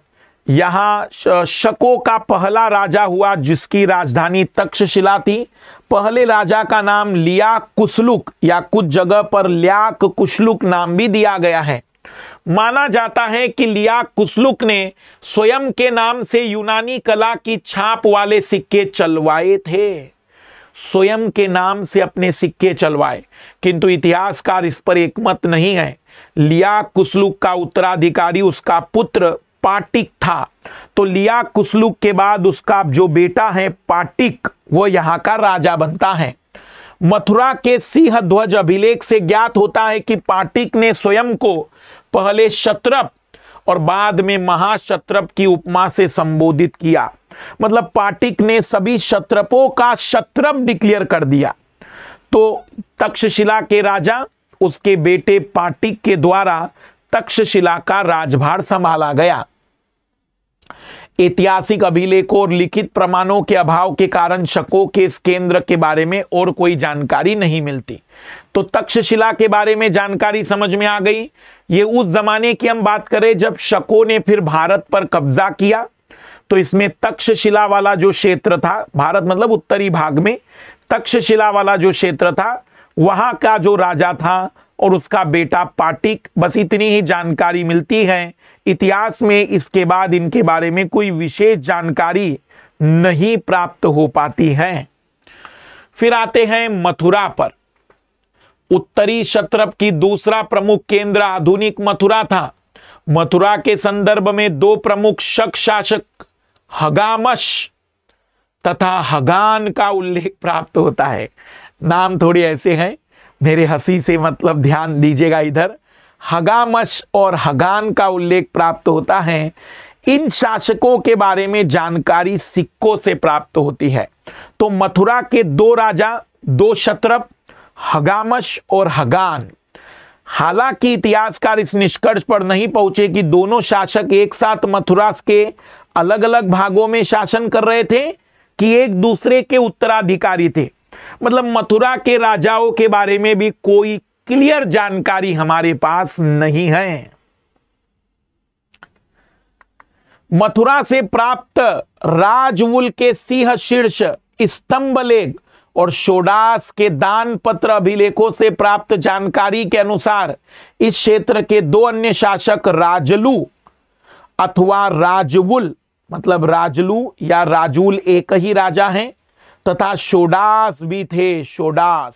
यहाँ शको का पहला राजा हुआ जिसकी राजधानी तक्षशिला थी पहले राजा का नाम लिया कुसलुक या कुछ जगह पर लिया कुशलुक नाम भी दिया गया है माना जाता है कि लिया कुसलुक ने स्वयं के नाम से यूनानी कला की छाप वाले सिक्के चलवाए थे स्वयं के नाम से अपने सिक्के चलवाए किंतु इतिहासकार इस पर एकमत नहीं है लिया कुसलुक का उत्तराधिकारी उसका पुत्र पाटिक था तो लिया कुसलुक के बाद उसका जो बेटा है पाटिक वो यहाँ का राजा बनता है मथुरा के सिंह ध्वज अभिलेख से ज्ञात होता है कि पाटिक ने स्वयं को पहले शत्रप और बाद में महाशत्रप की उपमा से संबोधित किया मतलब पाटिक ने सभी शत्रपों का शत्रप डिक्लेयर कर दिया तो तक्षशिला के राजा उसके बेटे पाटिक के द्वारा तक्षशिला का राजभार संभाला गया ऐतिहासिक अभिलेखों और लिखित प्रमाणों के अभाव के कारण शकों के इस केंद्र के बारे में और कोई जानकारी नहीं मिलती तो तक्षशिला के बारे में जानकारी समझ में आ गई ये उस जमाने की हम बात करें जब शकों ने फिर भारत पर कब्जा किया तो इसमें तक्षशिला वाला जो क्षेत्र था भारत मतलब उत्तरी भाग में तक्षशिला वाला जो क्षेत्र था वहां का जो राजा था और उसका बेटा पाटिक बस इतनी ही जानकारी मिलती है इतिहास में इसके बाद इनके बारे में कोई विशेष जानकारी नहीं प्राप्त हो पाती है फिर आते हैं मथुरा पर उत्तरी शत्रप की दूसरा प्रमुख केंद्र आधुनिक मथुरा था मथुरा के संदर्भ में दो प्रमुख शक शासक हगामश तथा हगान का उल्लेख प्राप्त होता है नाम थोड़े ऐसे हैं मेरे हंसी से मतलब ध्यान दीजिएगा इधर हगामश और हगान का उल्लेख प्राप्त होता है इन शासकों के बारे में जानकारी सिक्कों से प्राप्त होती है तो मथुरा के दो राजा दो शत्रप हगामश और हगान हालांकि इतिहासकार इस निष्कर्ष पर नहीं पहुंचे कि दोनों शासक एक साथ मथुरा के अलग अलग भागों में शासन कर रहे थे कि एक दूसरे के उत्तराधिकारी थे मतलब मथुरा के राजाओं के बारे में भी कोई क्लियर जानकारी हमारे पास नहीं है मथुरा से प्राप्त राजवुल के सिंह शीर्ष स्तंभ लेख और शोडास के दान पत्र अभिलेखों से प्राप्त जानकारी के अनुसार इस क्षेत्र के दो अन्य शासक राजलू अथवा राजवुल मतलब राजलू या राजूल एक ही राजा हैं तथा शोडास भी थे शोडास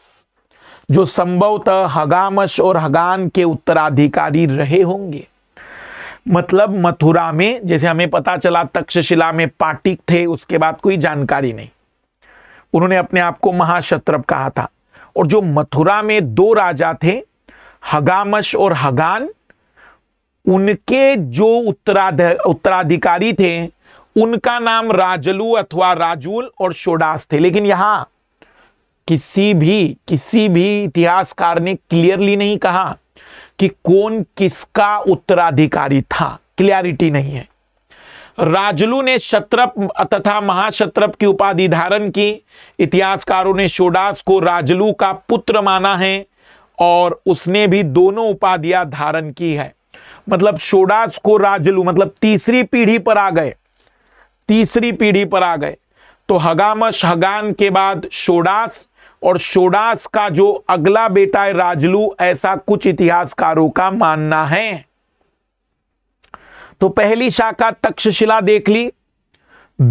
जो संभवतः हगामश और हगान के उत्तराधिकारी रहे होंगे मतलब मथुरा में जैसे हमें पता चला तक्षशिला में पाटिक थे उसके बाद कोई जानकारी नहीं उन्होंने अपने आप को महाशत्रप कहा था और जो मथुरा में दो राजा थे हगामश और हगान उनके जो उत्तराध उत्तराधिकारी थे उनका नाम राजलू अथवा राजूल और शोडास थे लेकिन यहां किसी भी किसी भी इतिहासकार ने क्लियरली नहीं कहा कि कौन किसका उत्तराधिकारी था क्लियरिटी नहीं है राजलू ने शत्रप तथा महाशत्रप की उपाधि धारण की इतिहासकारों ने शोडास को राजलू का पुत्र माना है और उसने भी दोनों उपाधियां धारण की है मतलब शोडास को राजलू मतलब तीसरी पीढ़ी पर आ गए तीसरी पीढ़ी पर आ गए तो हगामश हगान के बाद शोडास और शोडास का जो अगला बेटा है राजलू ऐसा कुछ इतिहासकारों का मानना है तो पहली शाखा तक्षशिला देख ली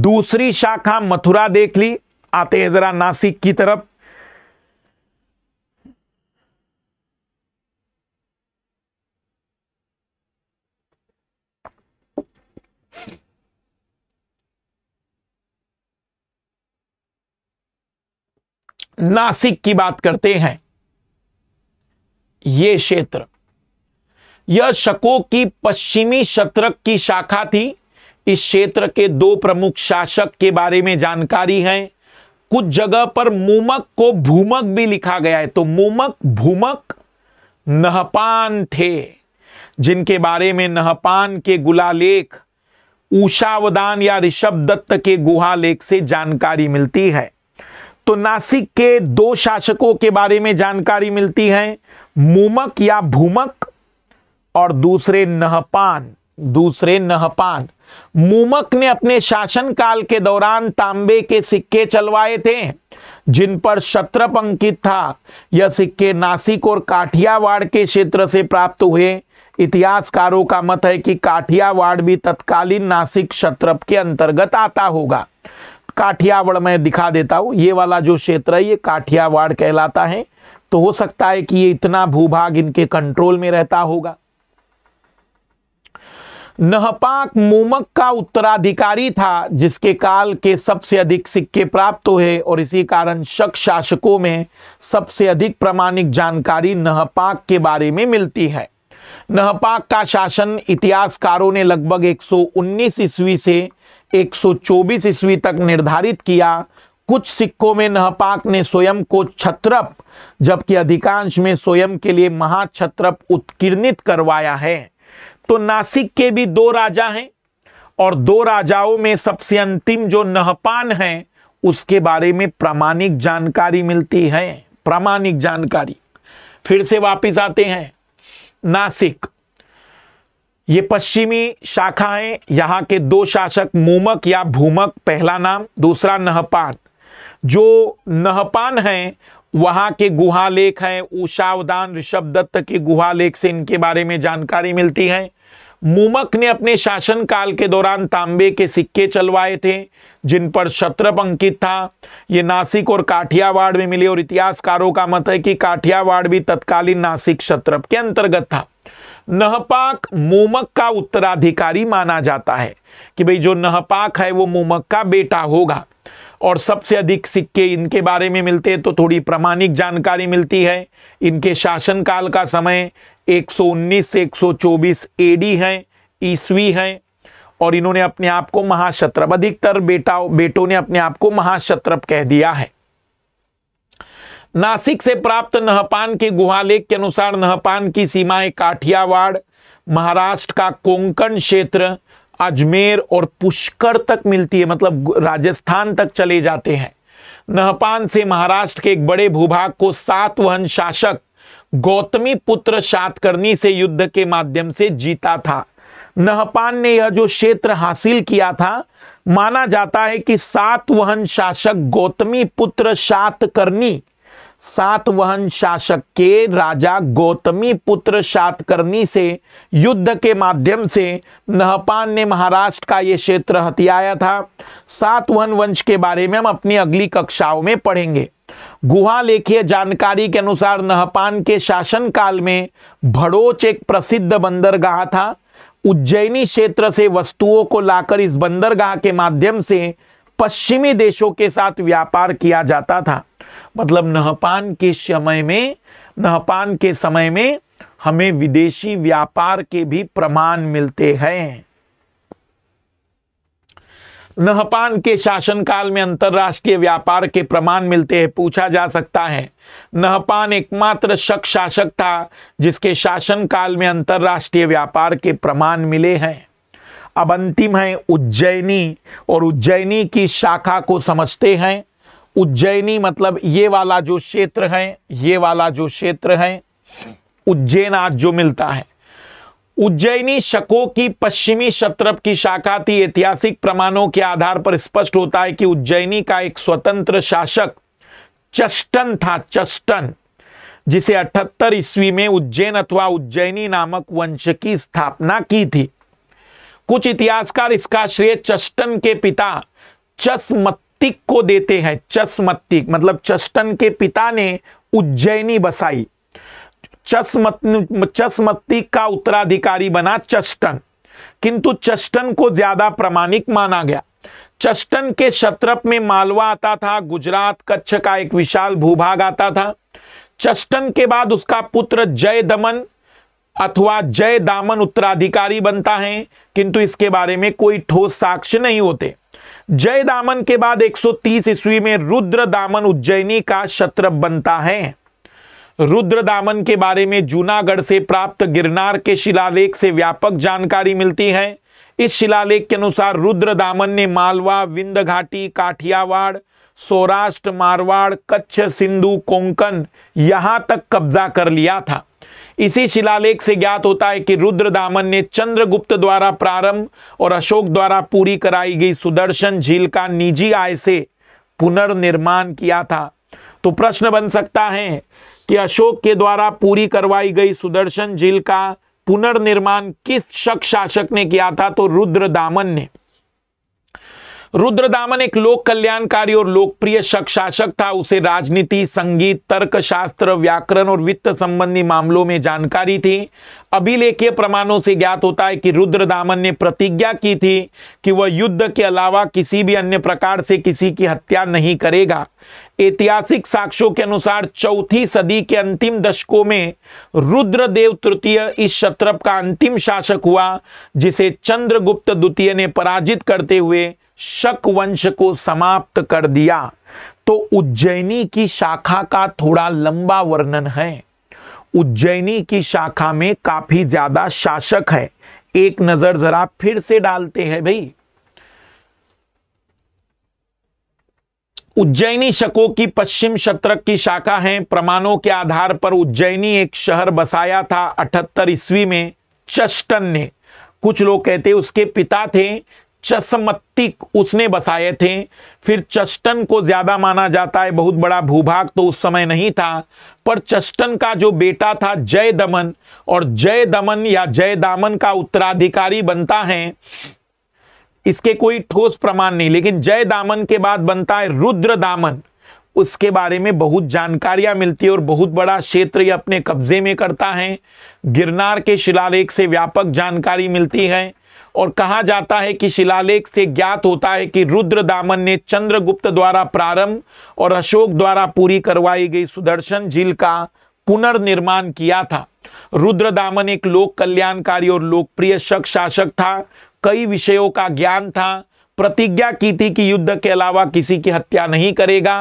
दूसरी शाखा मथुरा देख ली आते हैं जरा नासिक की तरफ नासिक की बात करते हैं यह क्षेत्र यह शको की पश्चिमी शत्रक की शाखा थी इस क्षेत्र के दो प्रमुख शासक के बारे में जानकारी है कुछ जगह पर मोमक को भूमक भी लिखा गया है तो मोमक भूमक नहपान थे जिनके बारे में नहपान के गुलालेख उषावदान या ऋषभ दत्त के गुहा लेख से जानकारी मिलती है तो नासिक के दो शासकों के बारे में जानकारी मिलती है मुमक या भूमक और दूसरे नहपान दूसरे नहपान मुमक ने अपने शासन काल के दौरान तांबे के सिक्के चलवाए थे जिन पर शत्रप अंकित था यह सिक्के नासिक और काठियावाड़ के क्षेत्र से प्राप्त हुए इतिहासकारों का मत है कि काठियावाड़ भी तत्कालीन नासिक शत्रप के अंतर्गत आता होगा काठियावाड़ में दिखा देता हूँ ये वाला जो क्षेत्र है ये काठियावाड़ कहलाता है तो हो सकता है कि ये इतना भूभाग इनके कंट्रोल में रहता होगा नहपाक मोमक का उत्तराधिकारी था जिसके काल के सबसे अधिक सिक्के प्राप्त हुए और इसी कारण शक शासकों में सबसे अधिक प्रमाणिक जानकारी नहपाक के बारे में मिलती है नहपाक का शासन इतिहासकारों ने लगभग 119 ईस्वी से 124 ईस्वी तक निर्धारित किया कुछ सिक्कों में नहपाक ने स्वयं को छत्रप जबकि अधिकांश में स्वयं के लिए महाछत्रप उत्कीर्णित करवाया है तो नासिक के भी दो राजा हैं और दो राजाओं में सबसे अंतिम जो नहपान है उसके बारे में प्रामाणिक जानकारी मिलती है प्रामाणिक जानकारी फिर से वापस आते हैं नासिक ये पश्चिमी शाखाएं यहाँ के दो शासक मोमक या भूमक पहला नाम दूसरा नहपान जो नहपान हैं वहाँ के गुहा लेख हैं उषावदान ऋषभ दत्त के गुहा लेख से इनके बारे में जानकारी मिलती है मुमक ने अपने शासन काल के दौरान तांबे के सिक्के चलवाए थे जिन पर शत्रप अंकित था ये नासिक और काठियावाड़ में मिले और इतिहासकारों का मत है कि काठियावाड़ भी तत्कालीन नासिक शत्रप के अंतर्गत था नहपाक मोमक का उत्तराधिकारी माना जाता है कि भाई जो नहपाक है वो मोमक का बेटा होगा और सबसे अधिक सिक्के इनके बारे में मिलते हैं तो थोड़ी प्रमाणिक जानकारी मिलती है इनके शासनकाल का समय 119 से 124 एडी है ईसवी है और इन्होंने अपने आप को महाशत्रप अधिकतर बेटा बेटों ने अपने आप को महाशत्रप कह दिया है नासिक से प्राप्त नहपान के गुहालेख के अनुसार नहपान की सीमाएं काठियावाड़ महाराष्ट्र का कोंकण क्षेत्र अजमेर और पुष्कर तक मिलती है मतलब राजस्थान तक चले जाते हैं नहपान से महाराष्ट्र के एक बड़े भूभाग को सातवहन शासक गौतमी पुत्र सातकर्णी से युद्ध के माध्यम से जीता था नहपान ने यह जो क्षेत्र हासिल किया था माना जाता है कि सातवहन शासक गौतमी पुत्र सातकर्णी सातवहन शासक के राजा गौतमी पुत्र सातकर्णी से युद्ध के माध्यम से नहपान ने महाराष्ट्र का ये क्षेत्र हथियाया था सातवहन वंश के बारे में हम अपनी अगली कक्षाओं में पढ़ेंगे गुहा लेखीय जानकारी के अनुसार नहपान के शासनकाल में भड़ोच एक प्रसिद्ध बंदरगाह था उज्जैनी क्षेत्र से वस्तुओं को लाकर इस बंदरगाह के माध्यम से पश्चिमी देशों के साथ व्यापार किया जाता था मतलब नहपान के समय में नहपान के समय में हमें विदेशी व्यापार के भी प्रमाण मिलते हैं नहपान के शासनकाल में अंतर्राष्ट्रीय व्यापार के प्रमाण मिलते हैं पूछा जा सकता है नहपान एकमात्र शक शासक था जिसके शासनकाल में अंतर्राष्ट्रीय व्यापार के प्रमाण मिले हैं अब अंतिम है उज्जैनी और उज्जैनी की शाखा को समझते हैं उज्जैनी मतलब ये वाला जो क्षेत्र है ये वाला जो क्षेत्र है उज्जैन आज जो मिलता है उज्जैनी शकों की पश्चिमी शत्रप की शाखा थी ऐतिहासिक प्रमाणों के आधार पर स्पष्ट होता है कि उज्जैनी का एक स्वतंत्र शासक चष्टन था चष्टन जिसे अठहत्तर ईस्वी में उज्जैन अथवा उज्जैनी नामक वंश की स्थापना की थी कुछ इतिहासकार इसका श्रेय चष्टन के पिता चस्मत तिक को देते हैं चस्मतिक मतलब चस्टन के पिता ने उज्जैनी बसाई चस्मत का उत्तराधिकारी बना चस्टन किंतु चस्टन को ज्यादा प्रमाणिक माना गया चस्टन के शत्रप में मालवा आता था गुजरात कच्छ का एक विशाल भूभाग आता था चस्टन के बाद उसका पुत्र जय दमन अथवा जय दामन उत्तराधिकारी बनता है किंतु इसके बारे में कोई ठोस साक्ष्य नहीं होते जय दामन के बाद 130 ईस्वी में रुद्र दामन उज्जैनी का शत्र बनता है रुद्र दामन के बारे में जूनागढ़ से प्राप्त गिरनार के शिलालेख से व्यापक जानकारी मिलती है इस शिलालेख के अनुसार रुद्र दामन ने मालवा विंद घाटी काठियावाड़ सौराष्ट्र मारवाड़ कच्छ सिंधु कोंकण यहाँ तक कब्जा कर लिया था इसी शिलालेख से ज्ञात होता है कि रुद्र दामन ने चंद्रगुप्त द्वारा प्रारंभ और अशोक द्वारा पूरी कराई गई सुदर्शन झील का निजी आय से पुनर्निर्माण किया था तो प्रश्न बन सकता है कि अशोक के द्वारा पूरी करवाई गई सुदर्शन झील का पुनर्निर्माण किस शक शासक ने किया था तो रुद्र दामन ने रुद्रदामन एक लोक कल्याणकारी और लोकप्रिय शासक था उसे राजनीति संगीत तर्क शास्त्र व्याकरण और वित्त संबंधी मामलों में जानकारी थी अभिलेखीय प्रमाणों से ज्ञात होता है कि रुद्रदामन ने प्रतिज्ञा की थी कि वह युद्ध के अलावा किसी भी अन्य प्रकार से किसी की हत्या नहीं करेगा ऐतिहासिक साक्ष्यों के अनुसार चौथी सदी के अंतिम दशकों में रुद्रदेव तृतीय इस शत्रप का अंतिम शासक हुआ जिसे चंद्रगुप्त द्वितीय ने पराजित करते हुए शक वंश को समाप्त कर दिया तो उज्जैनी की शाखा का थोड़ा लंबा वर्णन है उज्जैनी की शाखा में काफी ज्यादा शासक है एक नजर जरा फिर से डालते हैं भाई उज्जैनी शकों की पश्चिम शत्रक की शाखा है प्रमाणों के आधार पर उज्जैनी एक शहर बसाया था अठहत्तर ईस्वी में चष्टन ने कुछ लोग कहते उसके पिता थे चश्मतिक उसने बसाए थे फिर चस्टन को ज्यादा माना जाता है बहुत बड़ा भूभाग तो उस समय नहीं था पर चस्टन का जो बेटा था जय दमन और जय दमन या जय दामन का उत्तराधिकारी बनता है इसके कोई ठोस प्रमाण नहीं लेकिन जय दामन के बाद बनता है रुद्र दामन उसके बारे में बहुत जानकारियां मिलती है और बहुत बड़ा क्षेत्र ये अपने कब्जे में करता है गिरनार के शिलालेख से व्यापक जानकारी मिलती है और कहा जाता है कि शिलालेख से ज्ञात होता है कि रुद्र दामन ने चंद्रगुप्त द्वारा प्रारंभ और अशोक द्वारा पूरी करवाई गई सुदर्शन झील का पुनर्निर्माण किया था रुद्र दामन एक लोक कल्याणकारी और लोकप्रिय शक शासक था कई विषयों का ज्ञान था प्रतिज्ञा की थी कि युद्ध के अलावा किसी की हत्या नहीं करेगा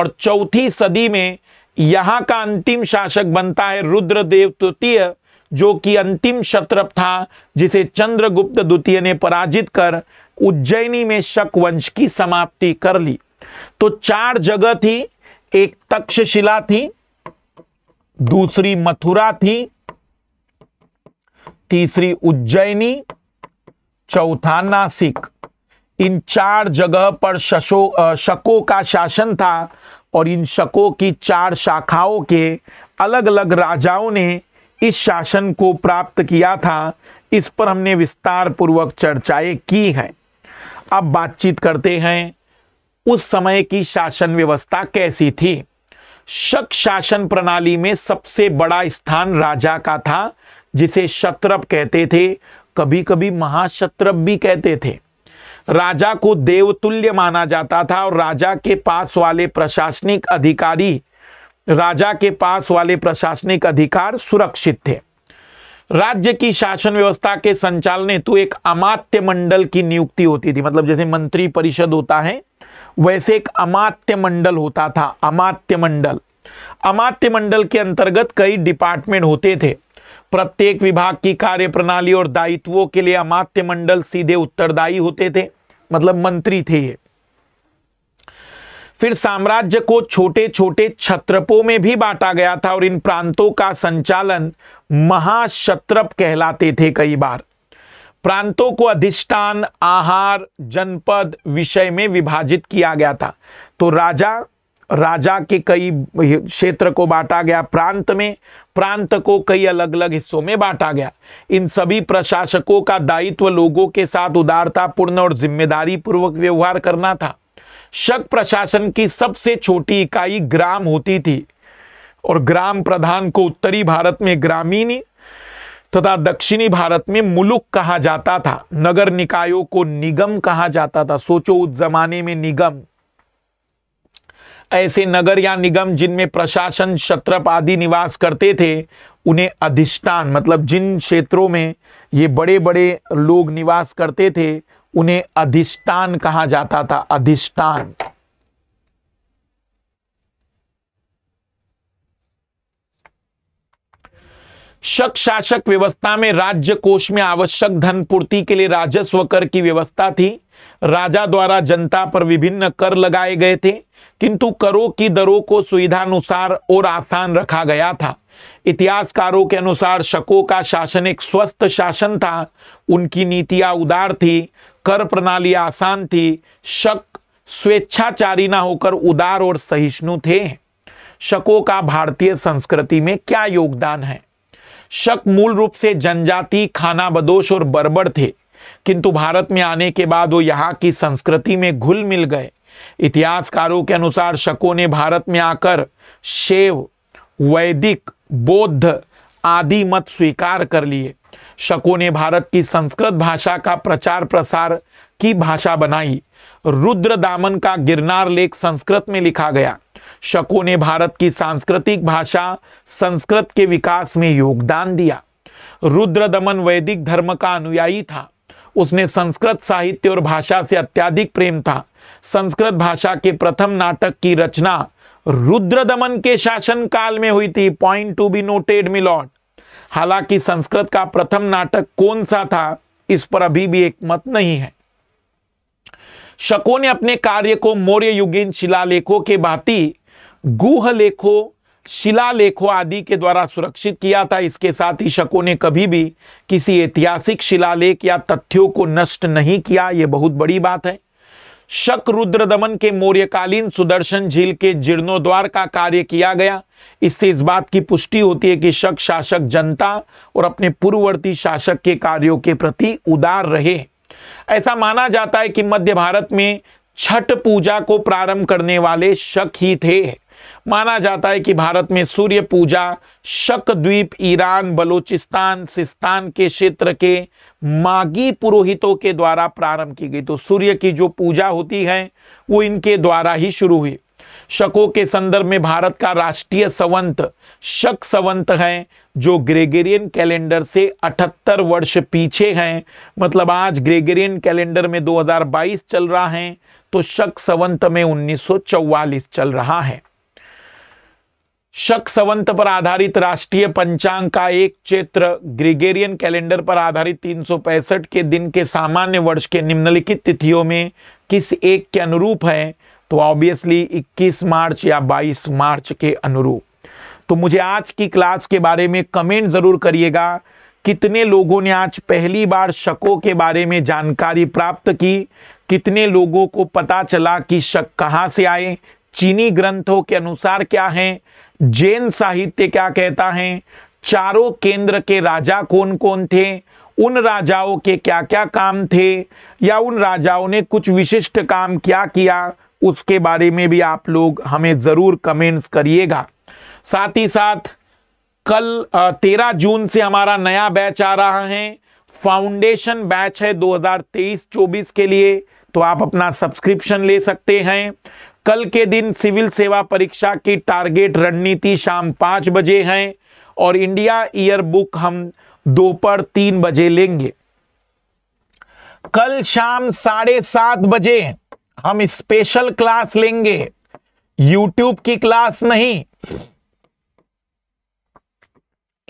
और चौथी सदी में यहाँ का अंतिम शासक बनता है रुद्रदेव तृतीय जो कि अंतिम शत्रप था जिसे चंद्रगुप्त द्वितीय ने पराजित कर उज्जैनी में शक वंश की समाप्ति कर ली तो चार जगह थी एक तक्षशिला थी दूसरी मथुरा थी तीसरी उज्जैनी चौथा नासिक इन चार जगह पर शशो शकों का शासन था और इन शकों की चार शाखाओं के अलग अलग राजाओं ने इस शासन को प्राप्त किया था इस पर हमने विस्तार पूर्वक चर्चाएं की हैं अब बातचीत करते हैं उस समय की शासन व्यवस्था कैसी थी शक शासन प्रणाली में सबसे बड़ा स्थान राजा का था जिसे शत्रप कहते थे कभी कभी महाशत्रप भी कहते थे राजा को देवतुल्य माना जाता था और राजा के पास वाले प्रशासनिक अधिकारी राजा के पास वाले प्रशासनिक अधिकार सुरक्षित थे राज्य की शासन व्यवस्था के संचालन हेतु तो एक अमात्य मंडल की नियुक्ति होती थी मतलब जैसे मंत्री परिषद होता है वैसे एक अमात्य मंडल होता था अमात्य मंडल अमात्य मंडल के अंतर्गत कई डिपार्टमेंट होते थे प्रत्येक विभाग की कार्यप्रणाली और दायित्वों के लिए अमात्य मंडल सीधे उत्तरदायी होते थे मतलब मंत्री थे ये फिर साम्राज्य को छोटे छोटे छत्रपों में भी बांटा गया था और इन प्रांतों का संचालन महाशत्रप कहलाते थे कई बार प्रांतों को अधिष्ठान आहार जनपद विषय में विभाजित किया गया था तो राजा राजा के कई क्षेत्र को बांटा गया प्रांत में प्रांत को कई अलग अलग हिस्सों में बांटा गया इन सभी प्रशासकों का दायित्व लोगों के साथ उदारतापूर्ण और जिम्मेदारी पूर्वक व्यवहार करना था शक प्रशासन की सबसे छोटी इकाई ग्राम होती थी और ग्राम प्रधान को उत्तरी भारत में ग्रामीण तथा दक्षिणी भारत में मुलुक कहा जाता था नगर निकायों को निगम कहा जाता था सोचो उस जमाने में निगम ऐसे नगर या निगम जिनमें प्रशासन क्षत्रप आदि निवास करते थे उन्हें अधिष्ठान मतलब जिन क्षेत्रों में ये बड़े बड़े लोग निवास करते थे उन्हें अधिष्ठान कहा जाता था अधिष्ठान शक शासक व्यवस्था में राज्य कोष में आवश्यक धन पूर्ति के लिए राजस्व कर की व्यवस्था थी राजा द्वारा जनता पर विभिन्न कर लगाए गए थे किंतु करों की दरों को सुविधानुसार और आसान रखा गया था इतिहासकारों के अनुसार शकों का शासन एक स्वस्थ शासन था उनकी नीतियां उदार थी कर प्रणाली आसान थी शक स्वेच्छाचारी ना होकर उदार और सहिष्णु थे शकों का भारतीय संस्कृति में क्या योगदान है शक मूल रूप से जनजाति खाना बदोश और बर्बर थे किंतु भारत में आने के बाद वो यहाँ की संस्कृति में घुल मिल गए इतिहासकारों के अनुसार शकों ने भारत में आकर शैव वैदिक बौद्ध आदि मत स्वीकार कर लिए शको ने भारत की संस्कृत भाषा का प्रचार प्रसार की भाषा बनाई रुद्र दामन का गिरनार लेख संस्कृत में लिखा गया शको ने भारत की सांस्कृतिक भाषा संस्कृत के विकास में योगदान दिया रुद्र दमन वैदिक धर्म का अनुयायी था उसने संस्कृत साहित्य और भाषा से अत्याधिक प्रेम था संस्कृत भाषा के प्रथम नाटक की रचना रुद्र दमन के शासन काल में हुई थी point to be noted milord हालांकि संस्कृत का प्रथम नाटक कौन सा था इस पर अभी भी एक मत नहीं है शको ने अपने कार्य को मौर्य युगीन शिलालेखों के भांति गुह लेखों शिलालेखों आदि के द्वारा सुरक्षित किया था इसके साथ ही शको ने कभी भी किसी ऐतिहासिक शिलालेख या तथ्यों को नष्ट नहीं किया ये बहुत बड़ी बात है शक रुद्र दमन के मौर्यकालीन सुदर्शन झील के जीर्णोद्वार का कार्य किया गया इससे इस बात की पुष्टि होती है कि शक शासक जनता और अपने पूर्ववर्ती शासक के कार्यों के प्रति उदार रहे ऐसा माना जाता है कि मध्य भारत में छठ पूजा को प्रारंभ करने वाले शक ही थे माना जाता है कि भारत में सूर्य पूजा शक द्वीप ईरान बलूचिस्तान सिस्तान के क्षेत्र के मागी पुरोहितों के द्वारा प्रारंभ की गई तो सूर्य की जो पूजा होती है वो इनके द्वारा ही शुरू हुई शकों के संदर्भ में भारत का राष्ट्रीय संवंत शक संवंत है जो ग्रेगेरियन कैलेंडर से 78 वर्ष पीछे हैं मतलब आज ग्रेगेरियन कैलेंडर में 2022 चल रहा है तो शक संवंत में 1944 चल रहा है शक संवंत पर आधारित राष्ट्रीय पंचांग का एक चित्र ग्रिगेरियन कैलेंडर पर आधारित तीन के दिन के सामान्य वर्ष के निम्नलिखित तिथियों में किस एक के अनुरूप है तो ऑब्वियसली 21 मार्च या 22 मार्च के अनुरूप तो मुझे आज की क्लास के बारे में कमेंट ज़रूर करिएगा कितने लोगों ने आज पहली बार शकों के बारे में जानकारी प्राप्त की कितने लोगों को पता चला कि शक कहाँ से आए चीनी ग्रंथों के अनुसार क्या हैं जैन साहित्य क्या कहता है चारों केंद्र के राजा कौन कौन थे उन राजाओं के क्या क्या काम थे या उन राजाओं ने कुछ विशिष्ट काम क्या किया उसके बारे में भी आप लोग हमें ज़रूर कमेंट्स करिएगा साथ ही साथ कल तेरह जून से हमारा नया बैच आ रहा है फाउंडेशन बैच है 2023-24 के लिए तो आप अपना सब्सक्रिप्शन ले सकते हैं कल के दिन सिविल सेवा परीक्षा की टारगेट रणनीति शाम पांच बजे हैं और इंडिया ईयर बुक हम दोपहर तीन बजे लेंगे कल शाम साढ़े सात बजे हम स्पेशल क्लास लेंगे यूट्यूब की क्लास नहीं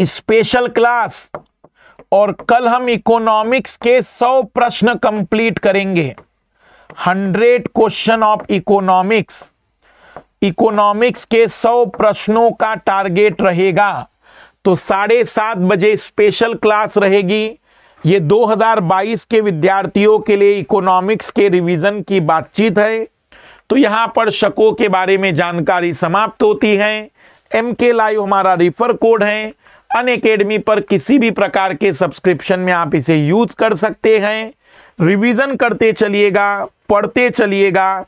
स्पेशल क्लास और कल हम इकोनॉमिक्स के सौ प्रश्न कंप्लीट करेंगे hundred question of economics economics के सौ प्रश्नों का टारगेट रहेगा तो साढ़े सात बजे स्पेशल क्लास रहेगी ये 2022 के विद्यार्थियों के लिए इकोनॉमिक्स के रिवीजन की बातचीत है तो यहाँ पर शकों के बारे में जानकारी समाप्त होती है एम के लाइव हमारा रिफर कोड है अन एकेडमी पर किसी भी प्रकार के सब्सक्रिप्शन में आप इसे यूज कर सकते हैं रिवीजन करते चलिएगा पढ़ते चलिएगा